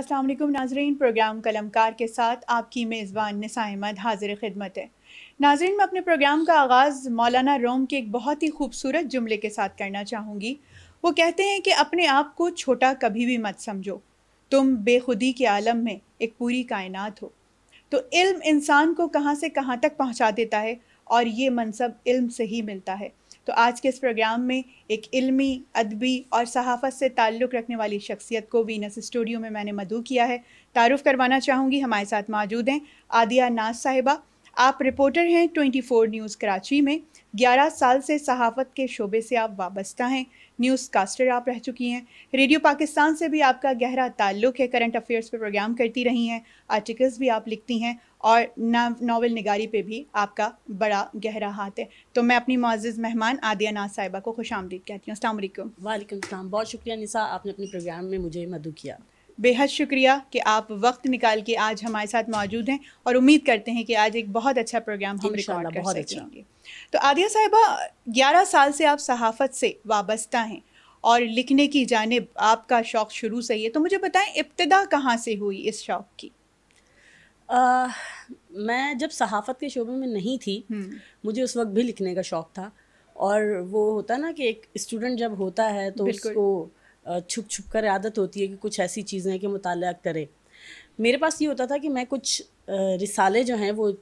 अस्सलाम वालेकुम नाजरीन प्रोग्राम कलमकार के साथ आपकी मेज़बान निसा अहमद हाजिर खिदमत है नाजरीन मैं अपने प्रोग्राम का आगाज़ मौलाना रोम के एक बहुत ही खूबसूरत जुमले के साथ करना चाहूँगी वो कहते हैं कि अपने आप को छोटा कभी भी मत समझो तुम बेखुदी के आलम में एक पूरी कायनात हो तो इल्म इंसान को कहाँ से कहाँ तक पहुँचा देता है और ये मनसब इल्म से ही मिलता है तो आज के इस प्रोग्राम में एक इल्मी अदबी और सहाफ़त से ताल्लुक़ रखने वाली शख्सियत को वीनस स्टूडियो में मैंने मधु किया है तारुफ़ करवाना चाहूँगी हमारे साथ मौजूद हैं आदिया नाज साहिबा आप रिपोर्टर हैं 24 न्यूज़ कराची में 11 साल से सहाफ़त के शोबे से आप वाबस्ता हैं न्यूज़ कास्टर आप रह चुकी हैं रेडियो पाकिस्तान से भी आपका गहरा ताल्लुक़ है करंट अफेयर्स पर प्रोग्राम करती रही हैं आर्टिकल्स भी आप लिखती हैं और नावल निगारी पे भी आपका बड़ा गहरा हाथ है तो मैं अपनी मोज़ मेहमान आदिया नाज साहिबा को खुश आमदीद कहती हूँ अल्लाम वालेकाम बहुत शुक्रिया निसा आपने अपने प्रोग्राम में मुझे मदु किया बेहद शुक्रिया कि आप वक्त निकाल के आज हमारे साथ मौजूद हैं और उम्मीद करते हैं कि आज एक बहुत अच्छा प्रोग्राम हम रिकॉर्ड कर बहुत अच्छा। तो आदिया साहिबा ग्यारह साल से आप सहाफ़त से वाबस्ता हैं और लिखने की जानब आपका शौक़ शुरू से ही है तो मुझे बताएं इब्तदा कहाँ से हुई इस शौक़ की मैं जब सहाफ़त के शोबे में नहीं थी हम्म। मुझे उस वक्त भी लिखने का शौक़ था और वो होता ना कि एक स्टूडेंट जब होता है तो उसको छुप छुप कर आदत होती है कि कुछ ऐसी चीज़ें कि मुताल करे मेरे पास ये होता था कि मैं कुछ रिसाले जो हैं वो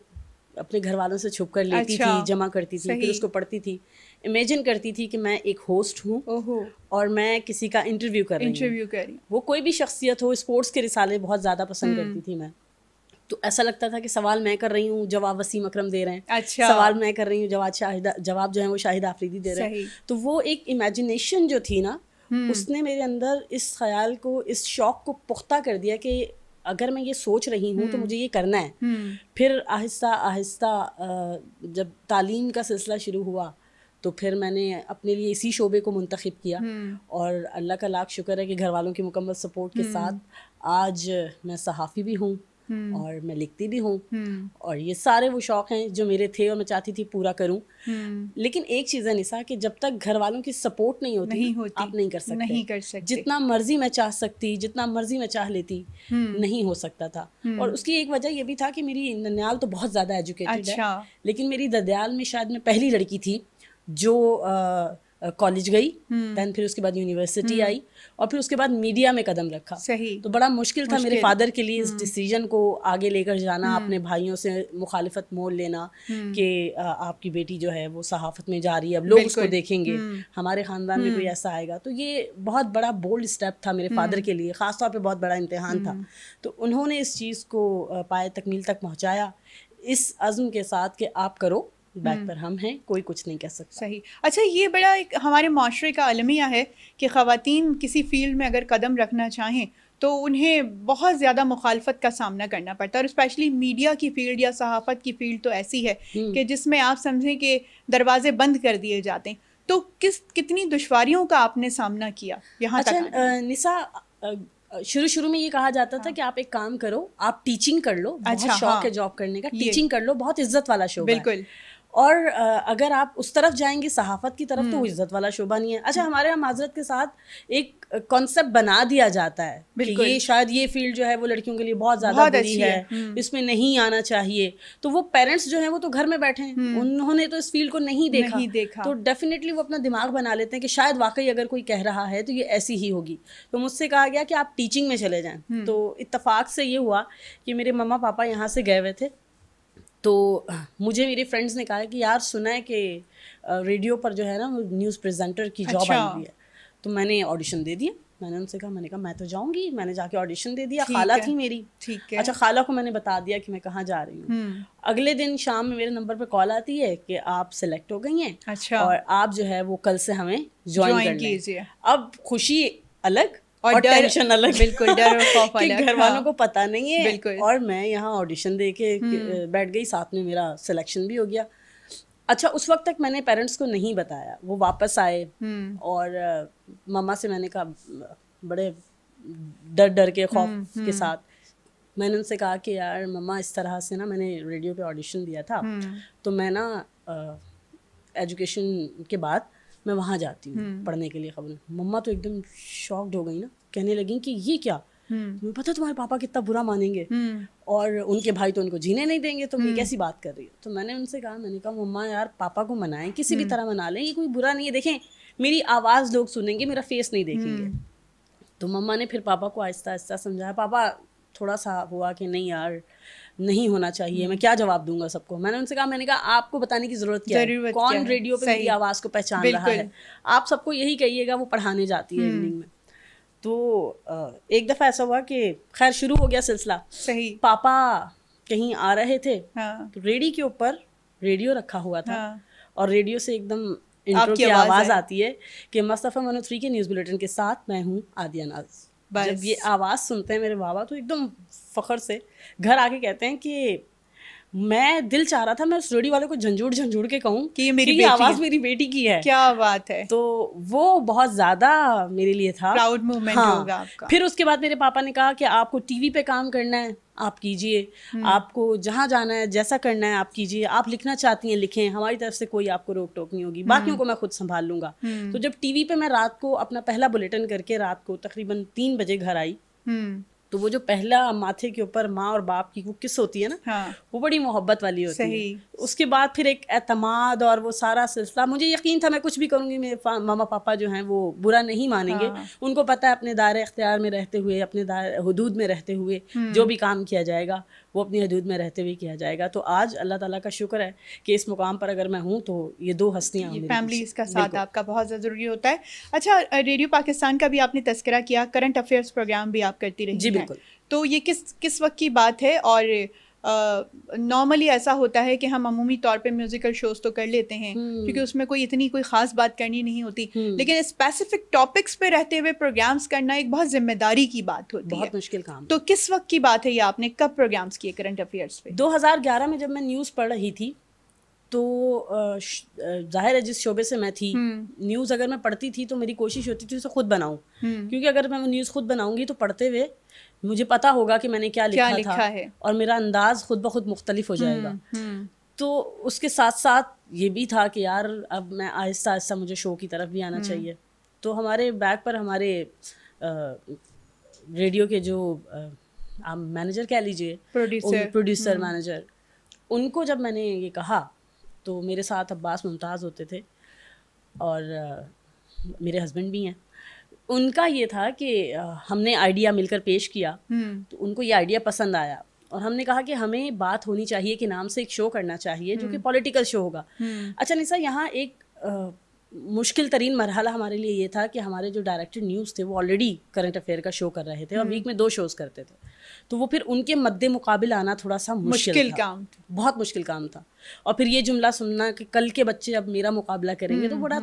अपने घर वालों से छुप कर लेती अच्छा, थी जमा करती थी फिर उसको पढ़ती थी इमेजिन करती थी कि मैं एक होस्ट हूँ और मैं किसी का इंटरव्यू कर रही इंटरव्यू कर रही वो कोई भी शख्सियत हो स्पोर्ट्स के रिसाले बहुत ज़्यादा पसंद हम्म। करती थी मैं तो ऐसा लगता था कि सवाल मैं कर रही हूँ जवाब वसीम अकरम दे रहे हैं अच्छा सवाल मैं कर रही हूँ जवाब शाहिद जवाब जो है वो शाहिद आफरीदी दे रहे हैं तो वो एक इमेजिनेशन जो थी ना हम्म। उसने मेरे अंदर इस ख्याल को इस शौक को पुख्ता कर दिया कि अगर मैं ये सोच रही हूँ तो हम्म। मुझे ये करना है हम्म। फिर आहिस्ता आहिस्ता जब तालीम का सिलसिला शुरू हुआ तो फिर मैंने अपने लिए इसी शोबे को मुंतखब किया और अल्लाह का लाख शुक्र है कि घर वालों की मुकम्मल सपोर्ट के साथ आज मैं सहाफ़ी भी हूँ हम्म। और मैं लिखती भी हूँ हम्म। और ये सारे वो शौक हैं जो मेरे थे और मैं चाहती थी पूरा करूँ हम्म। लेकिन एक चीज़ है निशा कि जब तक घर वालों की सपोर्ट नहीं होती, नहीं होती आप नहीं कर सकते नहीं कर सकते जितना मर्जी मैं चाह सकती जितना मर्जी मैं चाह लेती नहीं हो सकता था और उसकी एक वजह ये भी था कि मेरी ननियाल तो बहुत ज़्यादा एजुकेटेड है अच्छा। लेकिन मेरी ददयाल में शायद मैं पहली लड़की थी जो कॉलेज गई दैन हम्म। फिर उसके बाद यूनिवर्सिटी हम्म। आई और फिर उसके बाद मीडिया में कदम रखा सही तो बड़ा मुश्किल था मुश्किल। मेरे फादर के लिए इस डिसीजन हम्म। को आगे लेकर जाना अपने भाइयों से मुखालिफत मोल लेना कि आपकी बेटी जो है वो सहाफत में जा रही है अब लोग उसको देखेंगे हमारे ख़ानदान में कोई ऐसा आएगा तो ये बहुत बड़ा बोल्ड स्टेप था मेरे फादर के लिए ख़ासतौर पर बहुत बड़ा इम्तहान था तो उन्होंने इस चीज़ को पाए तकमील तक पहुँचाया इस अज़म के साथ कि आप करो बैक हम्म। पर हम हैं कोई कुछ नहीं कह सकता सही अच्छा ये बड़ा एक हमारे माशरे का अलमिया है कि खातन किसी फील्ड में अगर कदम रखना चाहें तो उन्हें बहुत ज़्यादा मुखालफत का सामना करना पड़ता है और स्पेशली मीडिया की फील्ड या सहाफ़त की फील्ड तो ऐसी है हम्म। कि जिसमें आप समझें कि दरवाजे बंद कर दिए जाते हैं तो किस कितनी दुशवारियों का आपने सामना किया यहाँ अच्छा, तक शुरू शुरू में ये कहा जाता हाँ। था कि आप एक काम करो आप टीचिंग कर लो बहुत अच्छा, शौक हाँ। है जॉब करने का टीचिंग कर लो बहुत इज्जत वाला शौक बिल्कुल और अगर आप उस तरफ जाएंगे सहाफत की तरफ तो हम्म। इज्जत वाला शोभा नहीं है अच्छा हमारे यहाँ माजरत के साथ एक कॉन्सेप्ट बना दिया जाता है ये शायद ये फील्ड जो है वो लड़कियों के लिए बहुत ज़्यादा बुरी है हम्म। इसमें नहीं आना चाहिए तो वो पेरेंट्स जो है वो तो घर में बैठे हैं हम्म। उन्होंने तो इस फील्ड को नहीं देखा नहीं देखा तो डेफिनेटली वो अपना दिमाग बना लेते हैं कि शायद वाकई अगर कोई कह रहा है तो ये ऐसी ही होगी तो मुझसे कहा गया कि आप टीचिंग में चले जाएं तो इतफाक से ये हुआ कि मेरे मम्मा पापा यहाँ से गए हुए थे तो मुझे मेरे फ्रेंड्स ने कहा कि यार सुना है कि रेडियो पर जो है ना न्यूज़ प्रेजेंटर की जॉब आई अच्छा। हुई है तो मैंने ऑडिशन दे दिया मैंने उनसे कहा मैंने कहा मैं तो जाऊंगी मैंने जाके ऑडिशन दे दिया खाला थी मेरी ठीक है अच्छा खाला को मैंने बता दिया कि मैं कहाँ जा रही हूँ हम्म। अगले दिन शाम में मेरे नंबर पे कॉल आती है कि आप सिलेक्ट हो गई हैं अच्छा और आप जो है वो कल से हमें ज्वाइन कीजिए अब खुशी अलग और, और टेंशन अलग बिल्कुल डर घर वालों हाँ। को पता नहीं है बिल्कुल और मैं यहाँ ऑडिशन दे के हम्म। बैठ गई साथ में मेरा सिलेक्शन भी हो गया अच्छा उस वक्त तक मैंने पेरेंट्स को नहीं बताया वो वापस आए हम्म। और मम्मा से मैंने कहा बड़े डर डर के खौफ हम्म, के साथ मैंने उनसे कहा कि यार मम्मा इस तरह से ना मैंने रेडियो पे ऑडिशन दिया था तो मैं ना एजुकेशन के बाद मैं वहाँ जाती हूँ हम्म। पढ़ने के लिए खबर मम्मा तो एकदम शॉक्ड हो गई ना कहने लगी कि ये क्या हम्म। तुम्हें पता तुम्हारे पापा कितना बुरा मानेंगे हम्म। और उनके भाई तो उनको जीने नहीं देंगे तो मैं कैसी बात कर रही हूँ तो मैंने उनसे कहा मैंने कहा मम्मा यार पापा को मनाएं किसी भी तरह मना लें ये कोई बुरा नहीं है देखें मेरी आवाज़ लोग सुनेंगे मेरा फेस नहीं देखेंगे तो मम्मा ने फिर पापा को आहिस्ता आहिस्ता समझाया पापा थोड़ा सा हुआ कि नहीं यार नहीं होना चाहिए मैं क्या जवाब दूंगा सबको मैंने उनसे कहा मैंने कहा आपको बताने की जरूरत क्या है कौन क्या रेडियो पे मेरी आवाज़ को पहचान रहा है आप सबको यही कहिएगा वो पढ़ाने जाती है इवनिंग हम्म। में तो एक दफ़ा ऐसा हुआ कि खैर शुरू हो गया सिलसिला सही पापा कहीं आ रहे थे हाँ। तो रेडी के ऊपर रेडियो रखा हुआ था हाँ। और रेडियो से एकदम इंट्रो की आवाज़ आती है कि मस्तफ़ा 103 के न्यूज़ बुलेटिन के साथ मैं हूँ आदिया नाज जब ये आवाज़ सुनते हैं मेरे बाबा तो एकदम फ़खर से घर आके कहते हैं कि मैं दिल चाह रहा था मैं उस रेडी वाले को झंझूर झंझूर के कहूँ कि ये मेरी आवाज मेरी बेटी की है क्या बात है तो वो बहुत ज्यादा मेरे लिए था प्राउड मोमेंट हाँ, होगा आपका फिर उसके बाद मेरे पापा ने कहा कि आपको टीवी पे काम करना है आप कीजिए हम्म। आपको जहाँ जाना है जैसा करना है आप कीजिए आप लिखना चाहती हैं लिखें हमारी तरफ से कोई आपको रोक टोक नहीं होगी बाकी हम्म। को मैं खुद संभाल लूंगा हम्म। तो जब टीवी पे मैं रात को अपना पहला बुलेटिन करके रात को तकरीबन तीन बजे घर आई तो वो जो पहला माथे के ऊपर माँ और बाप की वो किस होती है ना हाँ। वो बड़ी मोहब्बत वाली होती सही। है उसके बाद फिर एक एतमाद और वो सारा सिलसिला मुझे यकीन था मैं कुछ भी करूँगी मेरे मामा पापा जो हैं वो बुरा नहीं मानेंगे हाँ। उनको पता है अपने दायरे अख्तियार में रहते हुए अपने हदूद में रहते हुए हम्म। जो भी काम किया जाएगा वो अपनी हदूद में रहते हुए किया जाएगा तो आज अल्लाह ताला का शुक्र है कि इस मुकाम पर अगर मैं हूँ तो ये दो हस्तियाँ फैमिली का साथ आपका बहुत ज़रूरी होता है अच्छा रेडियो पाकिस्तान का भी आपने तस्करा किया करंट अफेयर्स प्रोग्राम भी आप करती रही जी बिल्कुल तो ये किस किस वक्त की बात है और नॉर्मली ऐसा होता है कि हम अमूमी तौर पे म्यूजिकल शोज तो कर लेते हैं hmm. क्योंकि उसमें कोई इतनी कोई खास बात करनी नहीं होती hmm. लेकिन स्पेसिफिक टॉपिक्स पे रहते हुए प्रोग्राम्स करना एक बहुत जिम्मेदारी की बात होती बहुत है मुश्किल काम तो किस वक्त की बात है ये आपने कब प्रोग्राम्स किए करंट अफेयर्स पे दो में जब मैं न्यूज़ पढ़ रही थी तो जाहिर है जिस शोबे से मैं थी न्यूज़ हम्म। अगर मैं पढ़ती थी तो मेरी कोशिश होती थी उसे खुद बनाऊँ क्योंकि अगर मैं वो न्यूज़ खुद बनाऊँगी तो पढ़ते हुए मुझे पता होगा कि मैंने क्या लिखा, क्या लिखा था है? और मेरा अंदाज खुद ब खुद मुख्तलिफ हो हम्म, जाएगा हम्म। तो उसके साथ साथ ये भी था कि यार अब मैं आहिस्ता आहिस्ता मुझे शो की तरफ भी आना हम्म। चाहिए तो हमारे बैग पर हमारे आ, रेडियो के जो आप मैनेजर कह लीजिए प्रोड्यूसर प्रोड्यूसर मैनेजर उनको जब मैंने ये कहा तो मेरे साथ अब्बास मुमताज़ होते थे और आ, मेरे हस्बैंड भी हैं उनका ये था कि हमने आइडिया मिलकर पेश किया हम्म। तो उनको ये आइडिया पसंद आया और हमने कहा कि हमें बात होनी चाहिए कि नाम से एक शो करना चाहिए जो कि पॉलिटिकल हम्म। शो होगा हम्म। अच्छा निशा यहाँ एक आ, मुश्किल तरीन मरहला हमारे लिए ये था कि हमारे जो डायरेक्टर न्यूज़ थे वो ऑलरेडी करंट अफेयर का शो कर रहे थे और वीक में दो शोज़ करते थे तो वो फिर उनके मद्दे मुकाबले आना थोड़ा सा मुश्किल, मुश्किल काम बहुत मुश्किल काम था और फिर ये जुमला सुनना कि कल के बच्चे अब मेरा मुकाबला करेंगे तो बड़ा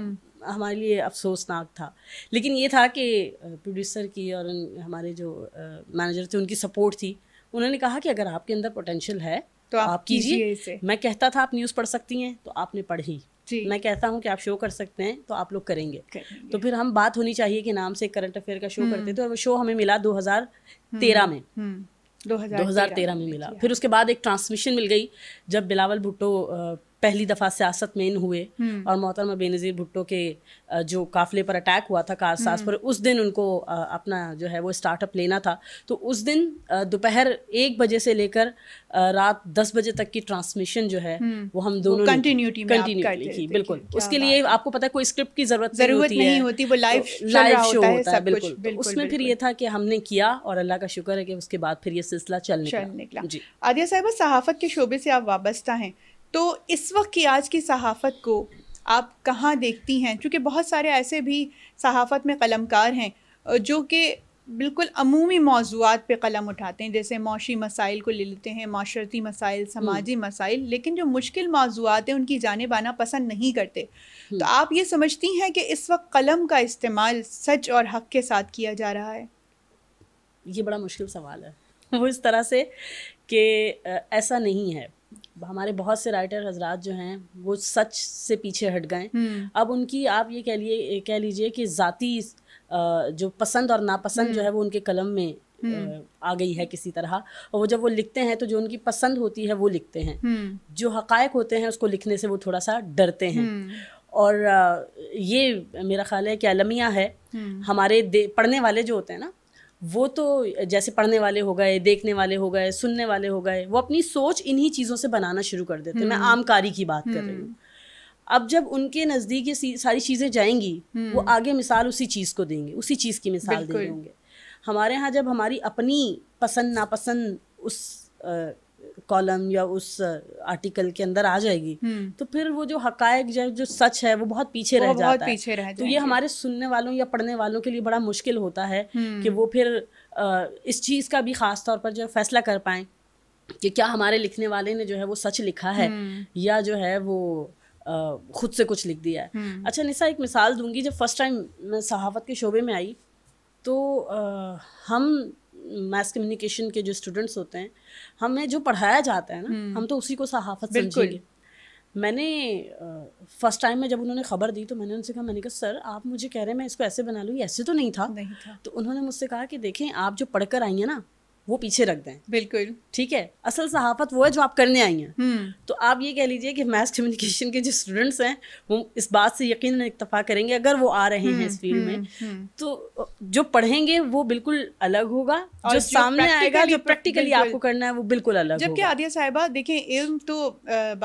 हमारे लिए अफसोसनाक था लेकिन ये था कि प्रोड्यूसर की और हमारे जो मैनेजर थे उनकी सपोर्ट थी उन्होंने कहा कि अगर आपके अंदर पोटेंशियल है तो आप, आप कीजिए मैं कहता था आप न्यूज़ पढ़ सकती हैं तो आपने पढ़ी मैं कहता हूँ कि आप शो कर सकते हैं तो आप लोग करेंगे, करेंगे। तो फिर हम बात होनी चाहिए कि नाम से करंट अफेयर का शो हम्म। करते थे और वो शो हमें मिला 2013 हम्म, में 2013 हम्म, में मिला फिर उसके बाद एक ट्रांसमिशन मिल गई जब बिलावल भुट्टो पहली दफ़ा सियासत में इन हुए हम्म। और मोहतरमा बेनज़ीर भुट्टो के जो काफिले पर अटैक हुआ था कार सास हम्म। पर उस दिन उनको अपना जो है वो स्टार्टअप लेना था तो उस दिन दोपहर एक बजे से लेकर रात दस बजे तक की ट्रांसमिशन जो है हम्म। वो हम दोनों कंटिन्यूटी कंटिन्यू की बिल्कुल उसके लिए आपको पता है कोई स्क्रिप्ट की जरूरत जरूरत नहीं होती वो लाइव लाइव शो होता है तो बिल्कुल उसमें फिर ये था कि हमने किया और अल्लाह का शुक्र है कि उसके बाद फिर ये सिलसिला चल निकला जी आदिया साहब सहाफत के शोबे से आप वाबस्ता हैं तो इस वक्त की आज की सहाफ़त को आप कहाँ देखती हैं क्योंकि बहुत सारे ऐसे भी सहाफ़त में कलमकार हैं जो कि बिल्कुल अमूमी मौजूद पे कलम उठाते हैं जैसे माशी मसाइल को ले लेते हैं माशरती मसाइल हम्म। समाजी मसाइल लेकिन जो मुश्किल मौजूद हैं उनकी जानब आना पसंद नहीं करते हम्म। तो आप ये समझती हैं कि इस वक्त कलम का इस्तेमाल सच और हक के साथ किया जा रहा है ये बड़ा मुश्किल सवाल है वो इस तरह से कि ऐसा नहीं है हमारे बहुत से राइटर हजरात जो हैं वो सच से पीछे हट गए हम्म। अब उनकी आप ये कह लिए कह लीजिए कि ज़ाती जो पसंद और नापसंद जो हम्म। है वो उनके कलम में हम्म। आ गई है किसी तरह और वो जब वो लिखते हैं तो जो उनकी पसंद होती है वो लिखते हैं जो हकायक होते हैं उसको लिखने से वो थोड़ा सा डरते हैं और ये मेरा ख्याल है कि अलमिया है हमारे पढ़ने वाले जो होते हैं ना वो तो जैसे पढ़ने वाले हो गए देखने वाले हो गए सुनने वाले हो गए वो अपनी सोच इन्हीं चीज़ों से बनाना शुरू कर देते हैं मैं हम्म। आमकारी की बात कर रही हूँ हम्म। अब जब उनके नज़दीक ये सारी चीज़ें जाएंगी हम्म। वो आगे मिसाल उसी चीज़ को देंगे उसी चीज़ की मिसाल देंगे हमारे यहाँ जब हमारी अपनी पसंद नापसंद उस कॉलम या उस आर्टिकल के अंदर आ जाएगी हम्म। तो फिर वो जो हकायक जो जो सच है वो बहुत पीछे रह जाता है पीछे रह तो ये हमारे सुनने वालों या पढ़ने वालों के लिए बड़ा मुश्किल होता है हम्म। कि वो फिर इस चीज़ का भी ख़ास तौर पर जो फैसला कर पाएँ कि क्या हमारे लिखने वाले ने जो है वो सच लिखा है हम्म। या जो है वो खुद से कुछ लिख दिया है अच्छा निशा एक मिसाल दूंगी जब फर्स्ट टाइम मैं सहावत के शोबे में आई तो हम मास कम्युनिकेशन के जो स्टूडेंट्स होते हैं हमें जो पढ़ाया जाता है ना हम्म। हम तो उसी को सहाफत समझेंगे मैंने फर्स्ट टाइम में जब उन्होंने खबर दी तो मैंने उनसे कहा मैंने कहा सर आप मुझे कह रहे हैं मैं इसको ऐसे बना लूँ ऐसे तो नहीं था नहीं था तो उन्होंने मुझसे कहा कि देखें आप जो पढ़कर आई हैं ना वो पीछे रख दें बिल्कुल ठीक है असल सहाफत वो है जो आप करने आई हैं हम्म। तो आप ये कह लीजिए कि मैथ कम्युनिकेशन के जो स्टूडेंट्स हैं वो इस बात से यकीन इतफा करेंगे अगर वो आ रहे हैं हम्म, इस फील्ड हम्म, में तो जो पढ़ेंगे वो बिल्कुल अलग होगा जो, जो सामने आएगा जो प्रैक्टिकली आपको करना है वो बिल्कुल अलग जबकि आदिया साहिबा देखें इल्म तो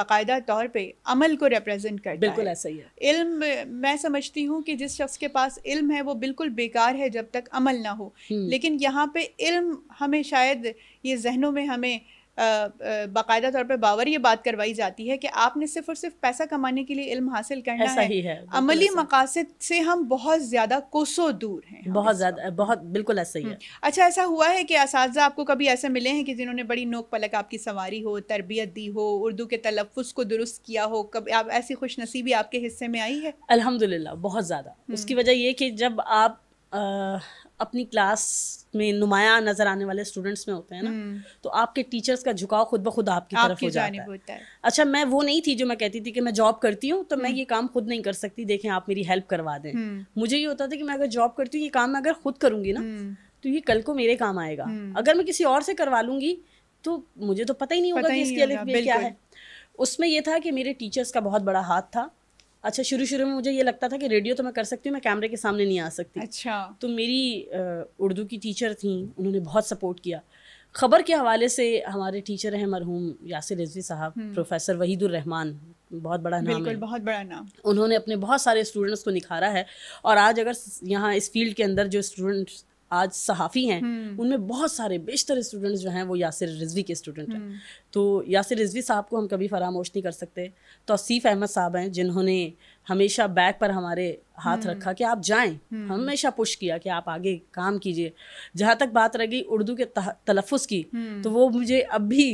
बाकायदा तौर पर अमल को रिप्रेजेंट कर बिल्कुल ऐसा ही है इल्म मैं समझती हूँ कि जिस शख्स के पास इल्म है वो बिल्कुल बेकार है जब तक अमल ना हो लेकिन यहाँ पे इल्म हमेशा शायद ये जहनों में हमें बाकायदा तौर पर बावर ये बात करवाई जाती है कि आपने सिर्फ और सिर्फ पैसा कमाने के लिए इल्म हासिल करना ऐसा है, ही है अमली मकासद से हम बहुत ज़्यादा कोसों दूर हैं बहुत ज़्यादा बहुत बिल्कुल ऐसा ही हम्म, है अच्छा ऐसा हुआ है कि इस आपको कभी ऐसे मिले हैं कि जिन्होंने बड़ी नोक पलक आपकी सवारी हो तरबियत दी हो उर्दू के तलफ़ को दुरुस्त किया हो कभी आप ऐसी खुश नसीबी आपके हिस्से में आई है अलहमदिल्ला बहुत ज़्यादा हम्म। उसकी वजह यह कि जब आप अपनी क्लास में नुमाया नजर आने वाले स्टूडेंट्स में होते हैं ना हम्म। तो आपके टीचर्स का झुकाव खुद ब खुद आपकी आप तरफ हो जाता है।, है अच्छा मैं वो नहीं थी जो मैं कहती थी कि मैं जॉब करती हूँ तो मैं हम्म। ये काम खुद नहीं कर सकती देखें आप मेरी हेल्प करवा दें हम्म। मुझे ये होता था कि मैं अगर जॉब करती हूँ ये काम मैं अगर खुद करूंगी ना तो ये कल को मेरे काम आएगा अगर मैं किसी और से करवा लूंगी तो मुझे तो पता ही नहीं होगा कि इसके लिए क्या है उसमें यह था कि मेरे टीचर्स का बहुत बड़ा हाथ था अच्छा शुरू शुरू में मुझे ये लगता था कि रेडियो तो मैं कर सकती हूँ मैं कैमरे के सामने नहीं आ सकती अच्छा तो मेरी उर्दू की टीचर थी उन्होंने बहुत सपोर्ट किया खबर के हवाले से हमारे टीचर हैं मरहूम यासिर रिजवी साहब हम्म। प्रोफेसर वहीदुर रहमान बहुत बड़ा नाम बिल्कुल बहुत बड़ा नाम उन्होंने अपने बहुत सारे स्टूडेंट्स को निखारा है और आज अगर यहाँ इस फील्ड के अंदर जो स्टूडेंट्स आज सहाफ़ी हैं हम्म। उनमें बहुत सारे बेशतर स्टूडेंट्स जो हैं वो यासिर रिजवी के स्टूडेंट हैं हम्म। तो यासिर रिजवी साहब को हम कभी फरामोश नहीं कर सकते तोसीफ़ अहमद साहब हैं जिन्होंने हमेशा बैक पर हमारे हाथ हम्म। रखा कि आप जाएं हमेशा पुश किया कि आप आगे काम कीजिए जहाँ तक बात रह गई उर्दू के तलफ़ की तो वो मुझे अब भी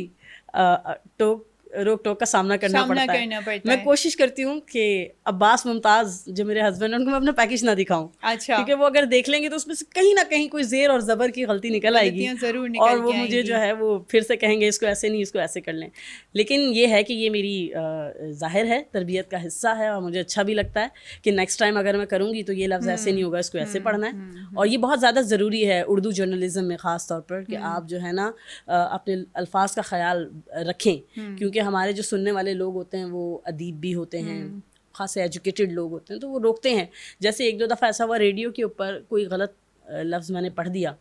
टोक रोक टोक का सामना करना सामना पड़ता, करना है। पड़ता मैं कोशिश करती हूँ कि अब्बास मुमताज जो मेरे हस्बैंड हैं उनको मैं अपना पैकेज ना दिखाऊं अच्छा क्योंकि वो अगर देख लेंगे तो उसमें से कहीं ना कहीं कोई जेर और जबर की गलती निकल आएगी जरूर निकल और वो मुझे जो है वो फिर से कहेंगे इसको ऐसे नहीं इसको ऐसे कर लें लेकिन ये है कि ये मेरी जाहिर है तरबियत का हिस्सा है और मुझे अच्छा भी लगता है कि नेक्स्ट टाइम अगर मैं करूँगी तो ये लफ्ज़ ऐसे नहीं हम्म, होगा इसको ऐसे हम्म, पढ़ना है हम्म, और ये बहुत ज़्यादा ज़रूरी है उर्दू जर्नलिज़म में ख़ास तौर पर कि आप जो है ना अपने अल्फाज का ख्याल रखें क्योंकि हमारे जो सुनने वाले लोग होते हैं वो अदीब भी होते हैं हम्म। खास एजुकेटेड लोग होते हैं तो वो रोकते हैं जैसे एक दो दफ़ा ऐसा हुआ रेडियो के ऊपर कोई गलत लफ्ज़ मैंने पढ़ दिया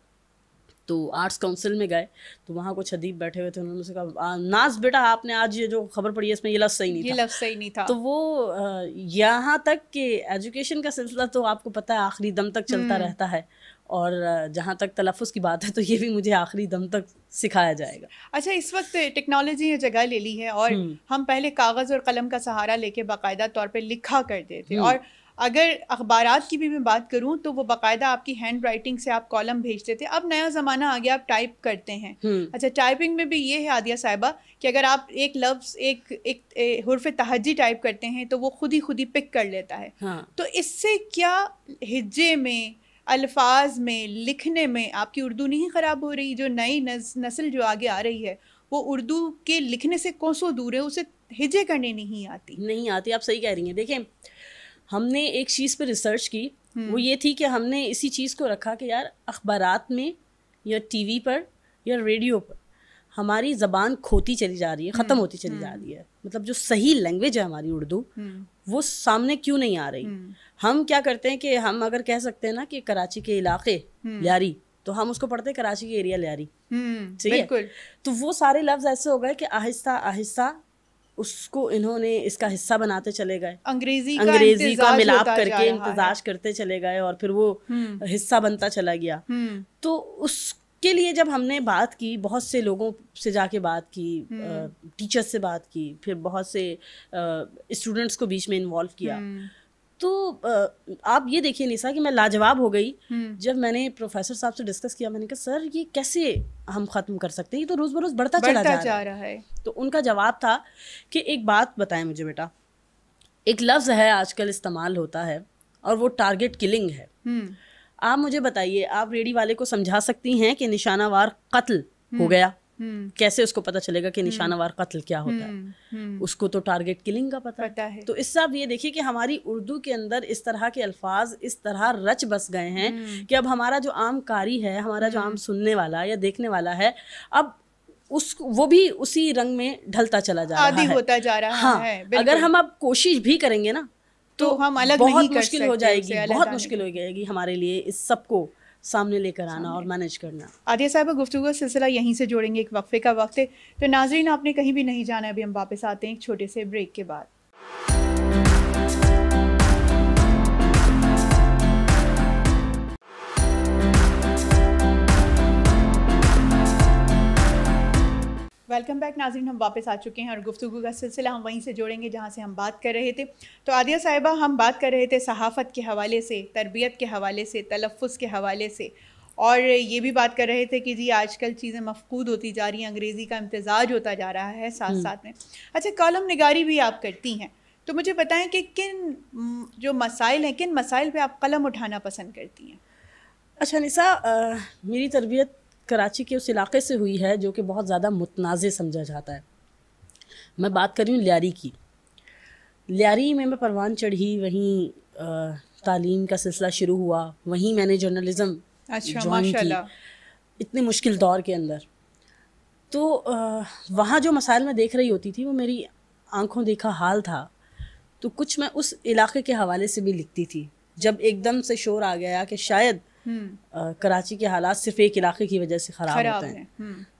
तो आर्ट्स काउंसिल में गए तो वहाँ कुछ अदीब बैठे हुए थे उन्होंने मुझसे कहा नाज बेटा आपने आज ये जो खबर पढ़ी है इसमें ये लफ्ज़ सही नहीं ये था लफ्ज़ सही नहीं था तो वो यहाँ तक कि एजुकेशन का सिलसिला तो आपको पता है आखिरी दम तक चलता हम्म। रहता है और जहाँ तक तलफ़ की बात है तो ये भी मुझे आखिरी दम तक सिखाया जाएगा अच्छा इस वक्त टेक्नोलॉजी ने जगह ले ली है और हम पहले कागज़ और कलम का सहारा लेके बाकायदा तौर पे लिखा करते थे और अगर अखबार की भी मैं बात करूँ तो वो बाकायदा आपकी हैंड राइटिंग से आप कॉलम भेजते थे अब नया ज़माना आ गया आप टाइप करते हैं अच्छा टाइपिंग में भी ये है आदिया साहिबा कि अगर आप एक लफ्ज़ एक एक, एक हरफ तहजी टाइप करते हैं तो वो खुद ही खुद ही पिक कर लेता है हाँ। तो इससे क्या हिज्जे में अल्फाज में लिखने में आपकी उर्दू नहीं ख़राब हो रही जो नई नस्ल जो आगे आ रही है वो उर्दू के लिखने से कौसों दूर है उसे हिजे करने नहीं आती नहीं आती आप सही कह रही हैं देखें हमने एक चीज़ पर रिसर्च की हम्म। वो ये थी कि हमने इसी चीज़ को रखा कि यार अखबार में या टीवी पर या रेडियो पर हमारी ज़बान खोती चली जा रही है ख़त्म हम्म, होती चली जा हम्म। रही है मतलब जो सही लैंग्वेज है हमारी उर्दू वो सामने क्यों नहीं आ रही हम क्या करते हैं कि हम अगर कह सकते हैं ना कि कराची के इलाके हम्म। लियारी तो हम उसको पढ़ते हैं कराची के एरिया लियारी हम्म, ठीक है तो वो सारे लफ्ज ऐसे हो गए कि आहिस्ता आहिस्ता उसको इन्होंने इसका हिस्सा बनाते चले गए अंग्रेजी का अंग्रेजी का मिलाप करके इंतजाज करते चले गए और फिर वो हम्म। हिस्सा बनता चला गया तो उसके लिए जब हमने बात की बहुत से लोगों से जाके बात की टीचर्स से बात की फिर बहुत से स्टूडेंट्स को बीच में इन्वॉल्व किया तो आप ये देखिए निशा कि मैं लाजवाब हो गई हम्म। जब मैंने प्रोफेसर साहब से डिस्कस किया मैंने कहा सर ये कैसे हम ख़त्म कर सकते हैं ये तो रोज़ बरोज़ बढ़ता, बढ़ता चला जा, जा रहा है तो उनका जवाब था कि एक बात बताएं मुझे बेटा एक लफ्ज़ है आजकल इस्तेमाल होता है और वो टारगेट किलिंग है हम्म। आप मुझे बताइए आप रेडी वाले को समझा सकती हैं कि वार कत्ल हो हम्म। गया हम्म। कैसे उसको पता चलेगा कि निशानावार हम्म। कत्ल क्या होता है हम्म। उसको तो टारगेट किलिंग का पता, पता है तो इससे आप ये देखिए कि हमारी उर्दू के अंदर इस तरह के अल्फाज इस तरह रच बस गए हैं कि अब हमारा जो आम कारी है हमारा जो आम सुनने वाला या देखने वाला है अब उस वो भी उसी रंग में ढलता चला जा रहा है होता जा रहा हाँ, है अगर हम अब कोशिश भी करेंगे ना तो, तो हम अलग बहुत नहीं मुश्किल हो जाएगी बहुत मुश्किल हो जाएगी हमारे लिए इस सबको सामने लेकर आना और मैनेज करना आदिया साहब गुफ्तु का सिलसिला यहीं से जोड़ेंगे एक वक्फे का वक्त है तो नाजरीन आपने कहीं भी नहीं जाना है अभी हम वापस आते हैं एक छोटे से ब्रेक के बाद वेलकम बैक नाजिन हम वापस आ चुके हैं और गुफ्तु का सिलसिला हम वहीं से जोड़ेंगे जहाँ से हम बात कर रहे थे तो आदिया साहिबा हम बात कर रहे थे सहाफ़त के हवाले से तरबियत के हवाले से तलफ़ के हवाले से और ये भी बात कर रहे थे कि जी आजकल चीज़ें मफकूद होती जा रही हैं अंग्रेज़ी का इम्तजाज होता जा रहा है साथ हम्म। साथ में अच्छा कॉलम निगारी भी आप करती हैं तो मुझे बताएं कि किन जो मसाइल हैं किन मसाइल पे आप कलम उठाना पसंद करती हैं अच्छा निसा आ, मेरी तरबियत कराची के उस इलाके से हुई है जो कि बहुत ज़्यादा मुतनाज़ समझा जाता है मैं बात कर रही हूँ लियारी की लियारी में मैं परवान चढ़ी वहीं तालीम का सिलसिला शुरू हुआ वहीं मैंने जर्नलिज़म अच्छा, की इतने मुश्किल दौर के अंदर तो वहाँ जो मसाइल मैं देख रही होती थी वो मेरी आंखों देखा हाल था तो कुछ मैं उस इलाके के हवाले से भी लिखती थी जब एकदम से शोर आ गया कि शायद हम्म। कराची के हालात सिर्फ एक इलाके की वजह से ख़राब होते हैं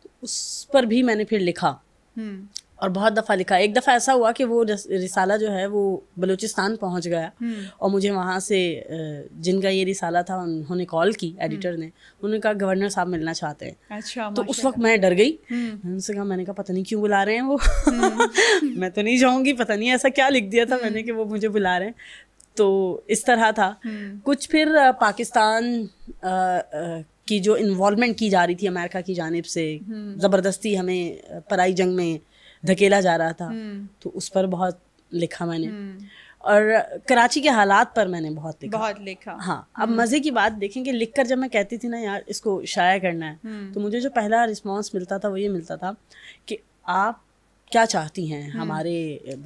तो उस पर भी मैंने फिर लिखा हम्म। और बहुत दफ़ा लिखा एक दफ़ा ऐसा हुआ कि वो रिसाला जो है वो बलूचिस्तान पहुंच गया और मुझे वहाँ से जिनका ये रिसाला था उन्होंने कॉल की एडिटर ने उन्होंने कहा गवर्नर साहब मिलना चाहते हैं अच्छा तो उस वक्त मैं डर गई उनसे कहा मैंने कहा पता नहीं क्यों बुला रहे हैं वो मैं तो नहीं जाऊँगी पता नहीं ऐसा क्या लिख दिया था मैंने कि वो मुझे बुला रहे हैं तो इस तरह था हम्म। कुछ फिर पाकिस्तान आ, आ, की जो इन्वॉल्वमेंट की जा रही थी अमेरिका की जानब से हम्म। ज़बरदस्ती हमें पराई जंग में धकेला जा रहा था हम्म। तो उस पर बहुत लिखा मैंने और कराची के हालात पर मैंने बहुत लिखा बहुत लिखा हाँ अब मज़े की बात देखें कि लिख कर जब मैं कहती थी ना यार इसको शाया करना है तो मुझे जो पहला रिस्पॉन्स मिलता था वो ये मिलता था कि आप क्या चाहती हैं हमारे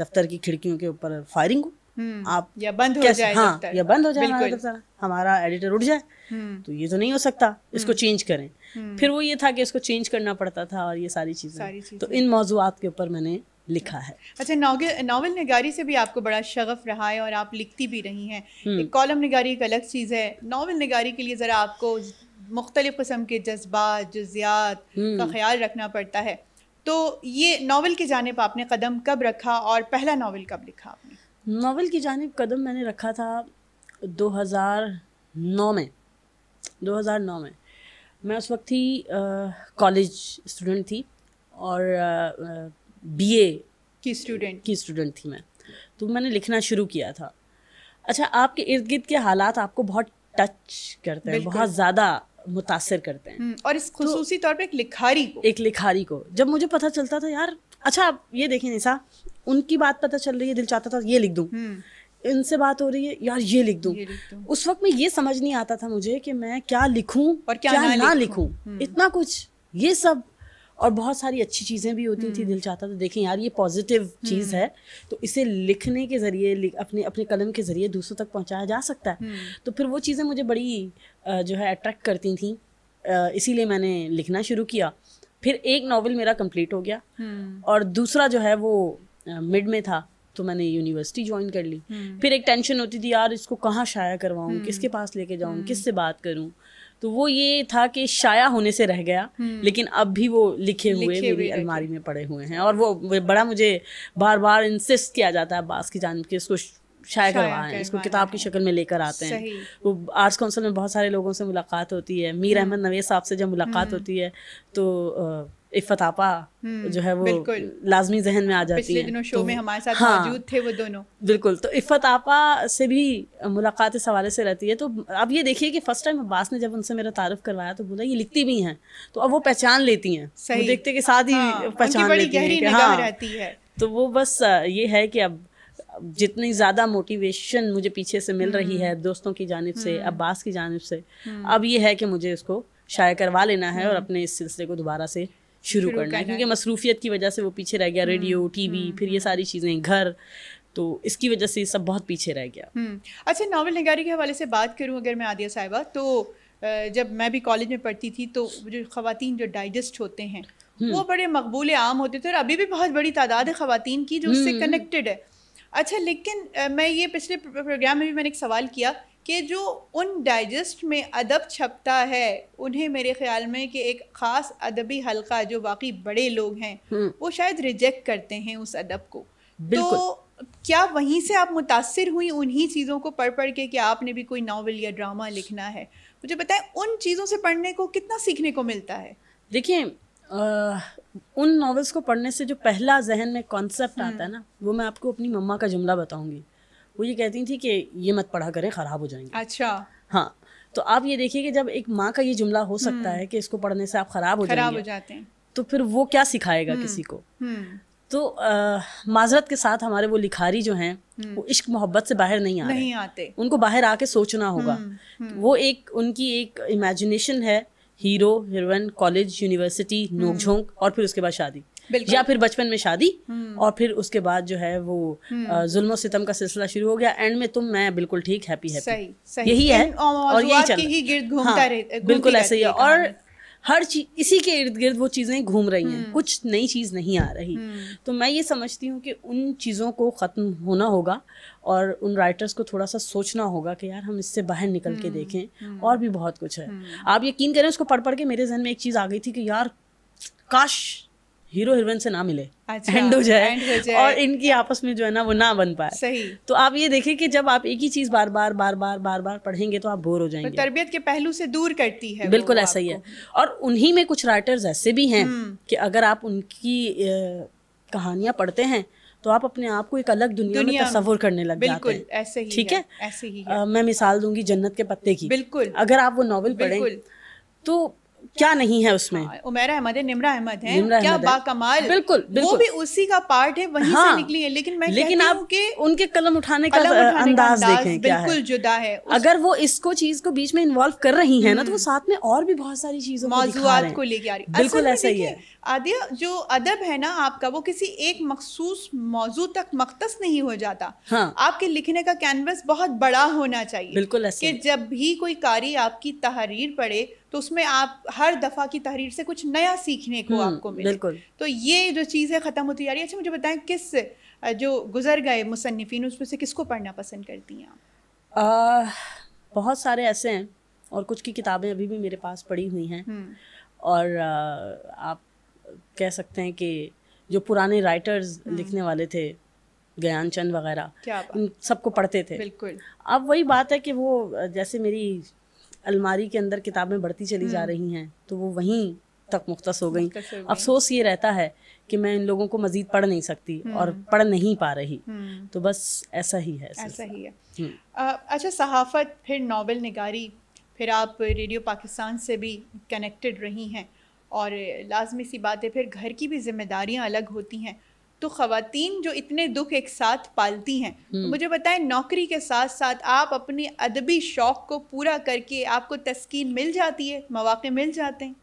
दफ्तर की खिड़कियों के ऊपर फायरिंग हो हम्म। आप या बंद हो जाए हाँ या बंद हो जाए हमारा एडिटर उठ जाए हम्म। तो ये तो नहीं हो सकता इसको चेंज हम्म। करें फिर वो ये था कि इसको चेंज करना पड़ता था और ये सारी चीज़ें तो इन मौजूद के ऊपर मैंने लिखा है अच्छा नावल निगारी से भी आपको बड़ा शगफ रहा है और आप लिखती भी रही हैं कॉलम निगारी एक अलग चीज़ है नावल निगारी के लिए ज़रा आपको मुख्तलिफ़ कस्म के जज्बात जजियात का ख्याल रखना पड़ता है तो ये नावल के जानब आपने कदम कब रखा और पहला नावल कब लिखा आपने नावल की जानब कदम मैंने रखा था 2009 में 2009 में मैं उस वक्त ही कॉलेज स्टूडेंट थी और बीए की स्टूडेंट की स्टूडेंट थी मैं तो मैंने लिखना शुरू किया था अच्छा आपके इर्द गिर्द के हालात आपको बहुत टच करते हैं बहुत ज़्यादा मुतासर करते हैं हम्म, और इस तो खसूसी तो, तौर पर एक लिखारी को एक लिखारी को जब मुझे पता चलता था यार अच्छा आप ये देखें निशा उनकी बात पता चल रही है दिल चाहता था ये लिख दूँ हम्म। इनसे बात हो रही है यार ये लिख दूँ उस वक्त में ये समझ नहीं आता था मुझे कि मैं क्या लिखूँ और क्या, क्या ना लिखूँ हम्म। इतना कुछ ये सब और बहुत सारी अच्छी चीज़ें भी होती थी हम्म। दिल चाहता था देखें यार ये पॉजिटिव चीज़ है तो इसे लिखने के ज़रिए अपने अपने कलम के ज़रिए दूसरों तक पहुंचाया जा सकता है तो फिर वो चीज़ें मुझे बड़ी जो है अट्रैक्ट करती थी इसीलिए मैंने लिखना शुरू किया फिर एक नावल मेरा कंप्लीट हो गया हम्म। और दूसरा जो है वो मिड में था तो मैंने यूनिवर्सिटी ज्वाइन कर ली हम्म। फिर एक टेंशन होती थी यार इसको कहाँ शाया करवाऊँ हम्म। किसके पास लेके जाऊँ से बात करूँ तो वो ये था कि शाया होने से रह गया लेकिन अब भी वो लिखे, लिखे हुए मेरी अलमारी में पड़े हुए हैं और वो बड़ा मुझे बार बार इंसिस्ट किया जाता है बास की जान के इसको शाया करवाना इसको किताब की हाँ। शक्ल में लेकर आते हैं वो आर्ट्स काउंसिल में बहुत सारे लोगों से मुलाकात होती है मीर हम्म। अहमद नवेद साहब से जब मुलाकात हम्म। होती है तो इफ़त आपा हम्म, जो है वो लाजमी जहन में आ जाती है दिनों शो तो, में हमारे साथ हाँ, मौजूद थे वो दोनों बिल्कुल तो इफ़त आपा से भी मुलाकात इस हवाले से रहती है तो अब ये देखिए कि फर्स्ट टाइम अब्बास ने जब उनसे मेरा तारफ़ करवाया तो बोला ये लिखती भी हैं तो अब वो पहचान लेती हैं देखते के साथ ही हाँ, पहचान लेती हाँ। है तो वो बस ये है कि अब जितनी ज़्यादा मोटिवेशन मुझे पीछे से मिल रही हम्म। है दोस्तों की जानब से हम्म। अब्बास की जानब से हम्म। अब ये है कि मुझे इसको शाया करवा लेना है और अपने इस सिलसिले को दोबारा से शुरू करना है क्योंकि मसरूफियत की वजह से वो पीछे रह गया रेडियो टीवी फिर ये सारी चीज़ें घर तो इसकी वजह से ये सब बहुत पीछे रह गया अच्छा नावल नगारी के हवाले से बात करूँ अगर मैं आदिया साहिबा तो जब मैं भी कॉलेज में पढ़ती थी तो जो खातन जो डाइजेस्ट होते हैं वो बड़े मकबूल आम होते थे और अभी भी बहुत बड़ी तादाद है खातन की जो उससे कनेक्टेड है अच्छा लेकिन मैं ये पिछले प्रोग्राम में भी मैंने एक सवाल किया कि जो उन डाइजेस्ट में अदब छपता है उन्हें मेरे ख्याल में कि एक ख़ास अदबी हलका जो बाकी बड़े लोग हैं हम्म। वो शायद रिजेक्ट करते हैं उस अदब को तो क्या वहीं से आप मुतासर हुई उन्हीं चीज़ों को पढ़ पढ़ के कि आपने भी कोई नावल या ड्रामा लिखना है मुझे बताएं उन चीज़ों से पढ़ने को कितना सीखने को मिलता है देखिए आ, उन नॉवेल्स को पढ़ने से जो पहला जहन में कॉन्सेप्ट हम्म। आता है ना वो मैं आपको अपनी मम्मा का जुमला बताऊंगी वो ये कहती थी कि ये मत पढ़ा करें ख़राब हो जाएंगे अच्छा हाँ तो आप ये देखिए कि जब एक माँ का ये जुमला हो सकता हम्म। है कि इसको पढ़ने से आप ख़राब हो खराब हो जाते हैं तो फिर वो क्या सिखाएगा हम्म। किसी को तो माजरत के साथ हमारे वो लिखारी जो हैं वो इश्क मोहब्बत से बाहर नहीं आ नहीं आते उनको बाहर आके सोचना होगा वो एक उनकी एक इमेजिनेशन है हीरो हिरोइन कॉलेज यूनिवर्सिटी नोकझोंक हम्म। और फिर उसके बाद शादी या फिर बचपन में शादी हम्म। और फिर उसके बाद जो है वो हम्म। जुल्म सितम का सिलसिला शुरू हो गया एंड में तुम मैं बिल्कुल ठीक हैप्पी है यही है और यही चल ही गिर्द घूमता हाँ, बिल्कुल ऐसे ही है और हर चीज इसी के इर्द गिर्द वो चीज़ें घूम रही हैं हम्म। कुछ नई चीज़ नहीं आ रही हम्म। तो मैं ये समझती हूँ कि उन चीज़ों को ख़त्म होना होगा और उन राइटर्स को थोड़ा सा सोचना होगा कि यार हम इससे बाहर निकल के हम्म, देखें और भी बहुत कुछ है आप यकीन करें उसको पढ़ पढ़ के मेरे जहन में एक चीज़ आ गई थी कि यार काश हीरो हीरोइन से ना मिले अच्छा, एंड हो जाए और इनकी आपस में जो है ना वो ना बन पाए सही तो आप ये देखें कि जब आप एक ही चीज बार बार बार बार बार बार पढ़ेंगे तो आप बोर हो जाएंगे तो तरबियत के पहलू से दूर करती है बिल्कुल ऐसा ही है और उन्हीं में कुछ राइटर्स ऐसे भी हैं हम्म। कि अगर आप उनकी कहानियां पढ़ते हैं तो आप अपने आप को एक अलग दुनिया, दुनिया में तस्वुर करने लग बिल्कुल, जाते हैं ऐसे ही ठीक है, है ऐसे ही है। आ, मैं मिसाल दूंगी जन्नत के पत्ते की बिल्कुल अगर आप वो नॉवल पढ़ें तो क्या नहीं है उसमें हाँ, उमेरा अहमद है निमरा अहमद है निम्रा क्या बाकमाल बिल्कुल, बिल्कुल वो भी उसी का पार्ट है वहीं हाँ, से निकली है लेकिन मैं लेकिन आप के उनके कलम उठाने का उठाने अंदाज, अंदाज देखें क्या बिल्कुल जुदा है अगर वो इसको चीज को बीच में इन्वॉल्व कर रही है ना तो वो हम्म। साथ में और भी बहुत सारी चीजों मौजूद को लेके आ रही बिल्कुल ऐसा ही है आदिया जो अदब है ना आपका वो किसी एक मखसूस मौजू तक मख्तस नहीं हो जाता हाँ। आपके लिखने का कैनवस बहुत बड़ा होना चाहिए बिल्कुल ऐसे कि जब भी कोई कारी आपकी तहरीर पढ़े तो उसमें आप हर दफ़ा की तहरीर से कुछ नया सीखने को हम्म, आपको मिले बिल्कुल तो ये जो चीज़ें ख़त्म होती जा रही है अच्छा मुझे बताएं किस जो गुजर गए मुसनफ़िन उसमें से किसको पढ़ना पसंद करती हैं आप बहुत सारे ऐसे हैं और कुछ की किताबें अभी भी मेरे पास पड़ी हुई हैं हम्म। और आप कह सकते हैं कि जो पुराने राइटर्स हम्म। लिखने वाले थे गयान चंद वगैरह सबको पढ़ते थे बिल्कुल अब वही बात है कि वो जैसे मेरी अलमारी के अंदर किताबें बढ़ती चली जा हम्म। रही हैं तो वो वहीं तक मुख्त हो गई अफसोस ये रहता है कि मैं इन लोगों को मजीद पढ़ नहीं सकती और हम्म। पढ़ नहीं पा रही हम्म। तो बस ऐसा ही है ऐसा ही है अच्छा सहाफ़त फिर नावल नगारी फिर आप रेडियो पाकिस्तान से भी कनेक्टेड रही हैं और लाजमी सी बात है फिर घर की भी जिम्मेदारियां अलग होती हैं तो खातन जो इतने दुख एक साथ पालती हैं तो हम्म। मुझे बताएं नौकरी के साथ साथ आप अपने अदबी शौक़ को पूरा करके आपको तस्कीन मिल जाती है मौाक़े मिल जाते हैं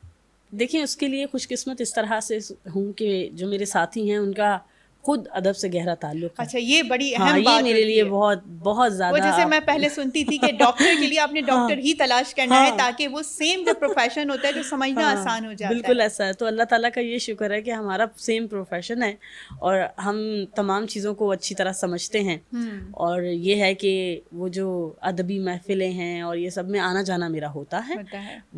देखिए उसके लिए खुशकस्मत इस तरह से हूँ कि जो मेरे साथी हैं उनका खुद अदब से गहरा ताल्लुक अच्छा ये बड़ी हाँ, अहम हाँ, बात ये मेरे लिए बहुत बहुत ज्यादा जैसे मैं पहले सुनती थी कि डॉक्टर के लिए आपने हाँ। डॉक्टर हाँ, ही तलाश करना हाँ, है ताकि वो सेम जो प्रोफेशन होता है जो समझना हाँ, आसान हो जाए बिल्कुल है। ऐसा है तो अल्लाह ताला का ये शुक्र है कि हमारा सेम प्रोफेशन है और हम तमाम चीज़ों को अच्छी तरह समझते हैं हम्म। और ये है कि वो जो अदबी महफिलें हैं और ये सब में आना जाना मेरा होता है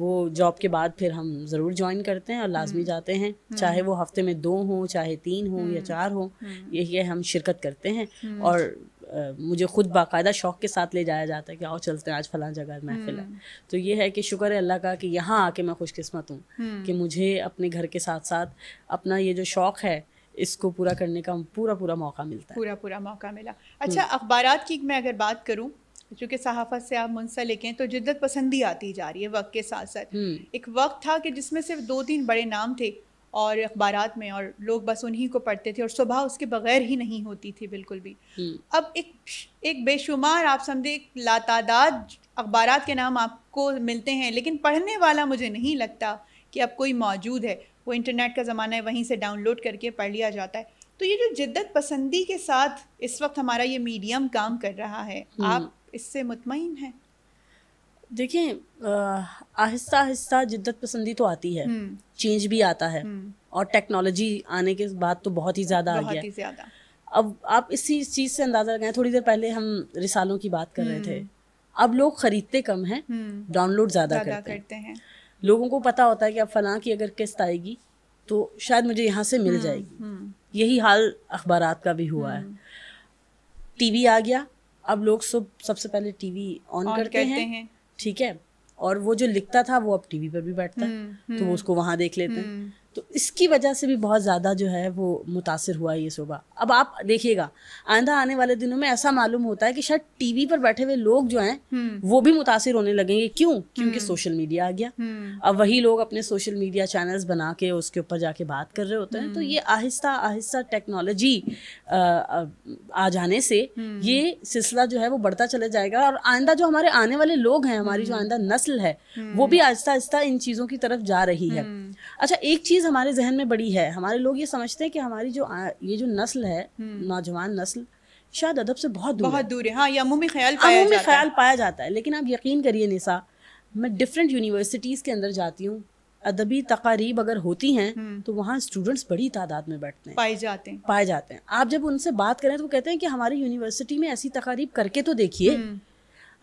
वो जॉब के बाद फिर हम ज़रूर ज्वाइन करते हैं और लाजमी हम्म। जाते हैं हम्म। चाहे वो हफ्ते में दो हों चाहे तीन हों या चार हों है हम्म। हम शिरकत करते हैं हम्म। और मुझे खुद बाकायदा शौक के साथ ले जाया जाता है कि आओ चलते हैं आज फला जगह महफिल है हम्म। तो ये है कि शुक्र है अल्लाह का कि यहाँ आके मैं खुशकस्मत हूँ कि मुझे अपने घर के साथ साथ अपना ये जो शौक़ है इसको पूरा करने का पूरा पूरा मौका मिलता है पूरा पूरा मौका मिला अच्छा अखबार की मैं अगर बात करूँ चूँकि सहाफत से आप मुंसलिक हैं तो जिद्दत पसंदी आती जा रही है वक्त के साथ साथ एक वक्त था कि जिसमें सिर्फ दो तीन बड़े नाम थे और अखबार में और लोग बस उन्हीं को पढ़ते थे और सुबह उसके बगैर ही नहीं होती थी बिल्कुल भी अब एक एक बेशुमार आप समझे एक लातादाद अखबार के नाम आपको मिलते हैं लेकिन पढ़ने वाला मुझे नहीं लगता कि अब कोई मौजूद है वो इंटरनेट का ज़माना है वहीं से डाउनलोड करके पढ़ लिया जाता है तो ये जो जिद्दत पसंदी के साथ इस वक्त हमारा ये मीडियम काम कर रहा है हम्म। आप इससे मुतमिन हैं देखिए आहिस्ता आहिस्ता जिद्दत पसंदी तो आती है हम्म। चेंज भी आता है हम्म। और टेक्नोलॉजी आने के बाद तो बहुत ही ज़्यादा आ गया अब आप इसी चीज़ से अंदाज़ा लगाएं थोड़ी देर पहले हम रिसालों की बात कर रहे थे हम्म। अब लोग खरीदते कम हैं डाउनलोड ज़्यादा करते, करते हैं लोगों को पता होता है कि अब फला की अगर किस्त आएगी तो शायद मुझे यहाँ से मिल जाएगी यही हाल अखबार का भी हुआ है टीवी आ गया अब लोग सब सबसे पहले टीवी ऑन करते, करते हैं ठीक है और वो जो लिखता था वो अब टीवी पर भी बैठता है हम्म, तो वो हम्म। उसको वहां देख लेते हैं हम्म। तो इसकी वजह से भी बहुत ज़्यादा जो है वो मुतासर हुआ ये शोबा अब आप देखिएगा आंधा आने वाले दिनों में ऐसा मालूम होता है कि शायद टीवी पर बैठे हुए लोग जो हैं हम्म। वो भी मुतासर होने लगेंगे क्यों क्योंकि सोशल हम्म। मीडिया आ गया हम्म। अब वही लोग अपने सोशल मीडिया चैनल्स बना के उसके ऊपर जाके बात कर रहे होते हैं तो ये आहिस्ता आहिस्ता टेक्नोलॉजी आ जाने से ये सिलसिला जो है वो बढ़ता चला जाएगा और आइंदा जो हमारे आने वाले लोग हैं हमारी जो आइंदा नस्ल है वो भी आहिस्ता आहिस्ता इन चीज़ों की तरफ जा रही है अच्छा एक चीज़ चीज़ हमारे जहन में बड़ी है हमारे लोग ये समझते हैं कि हमारी जो ये जो नस्ल है हम्म। नौजवान नस्ल शायद अदब से बहुत दूर बहुत दूर है हाँ ये में ख्याल हाँ, पाया जाता अमूमी ख्याल पाया जाता है लेकिन आप यकीन करिए निसा मैं डिफरेंट यूनिवर्सिटीज़ के अंदर जाती हूँ अदबी तकारीब अगर होती हैं हम्म। तो वहाँ स्टूडेंट्स बड़ी तादाद में बैठते हैं पाए जाते हैं पाए जाते हैं आप जब उनसे बात करें तो वो कहते हैं कि हमारी यूनिवर्सिटी में ऐसी तकारीब करके तो देखिए हम्म।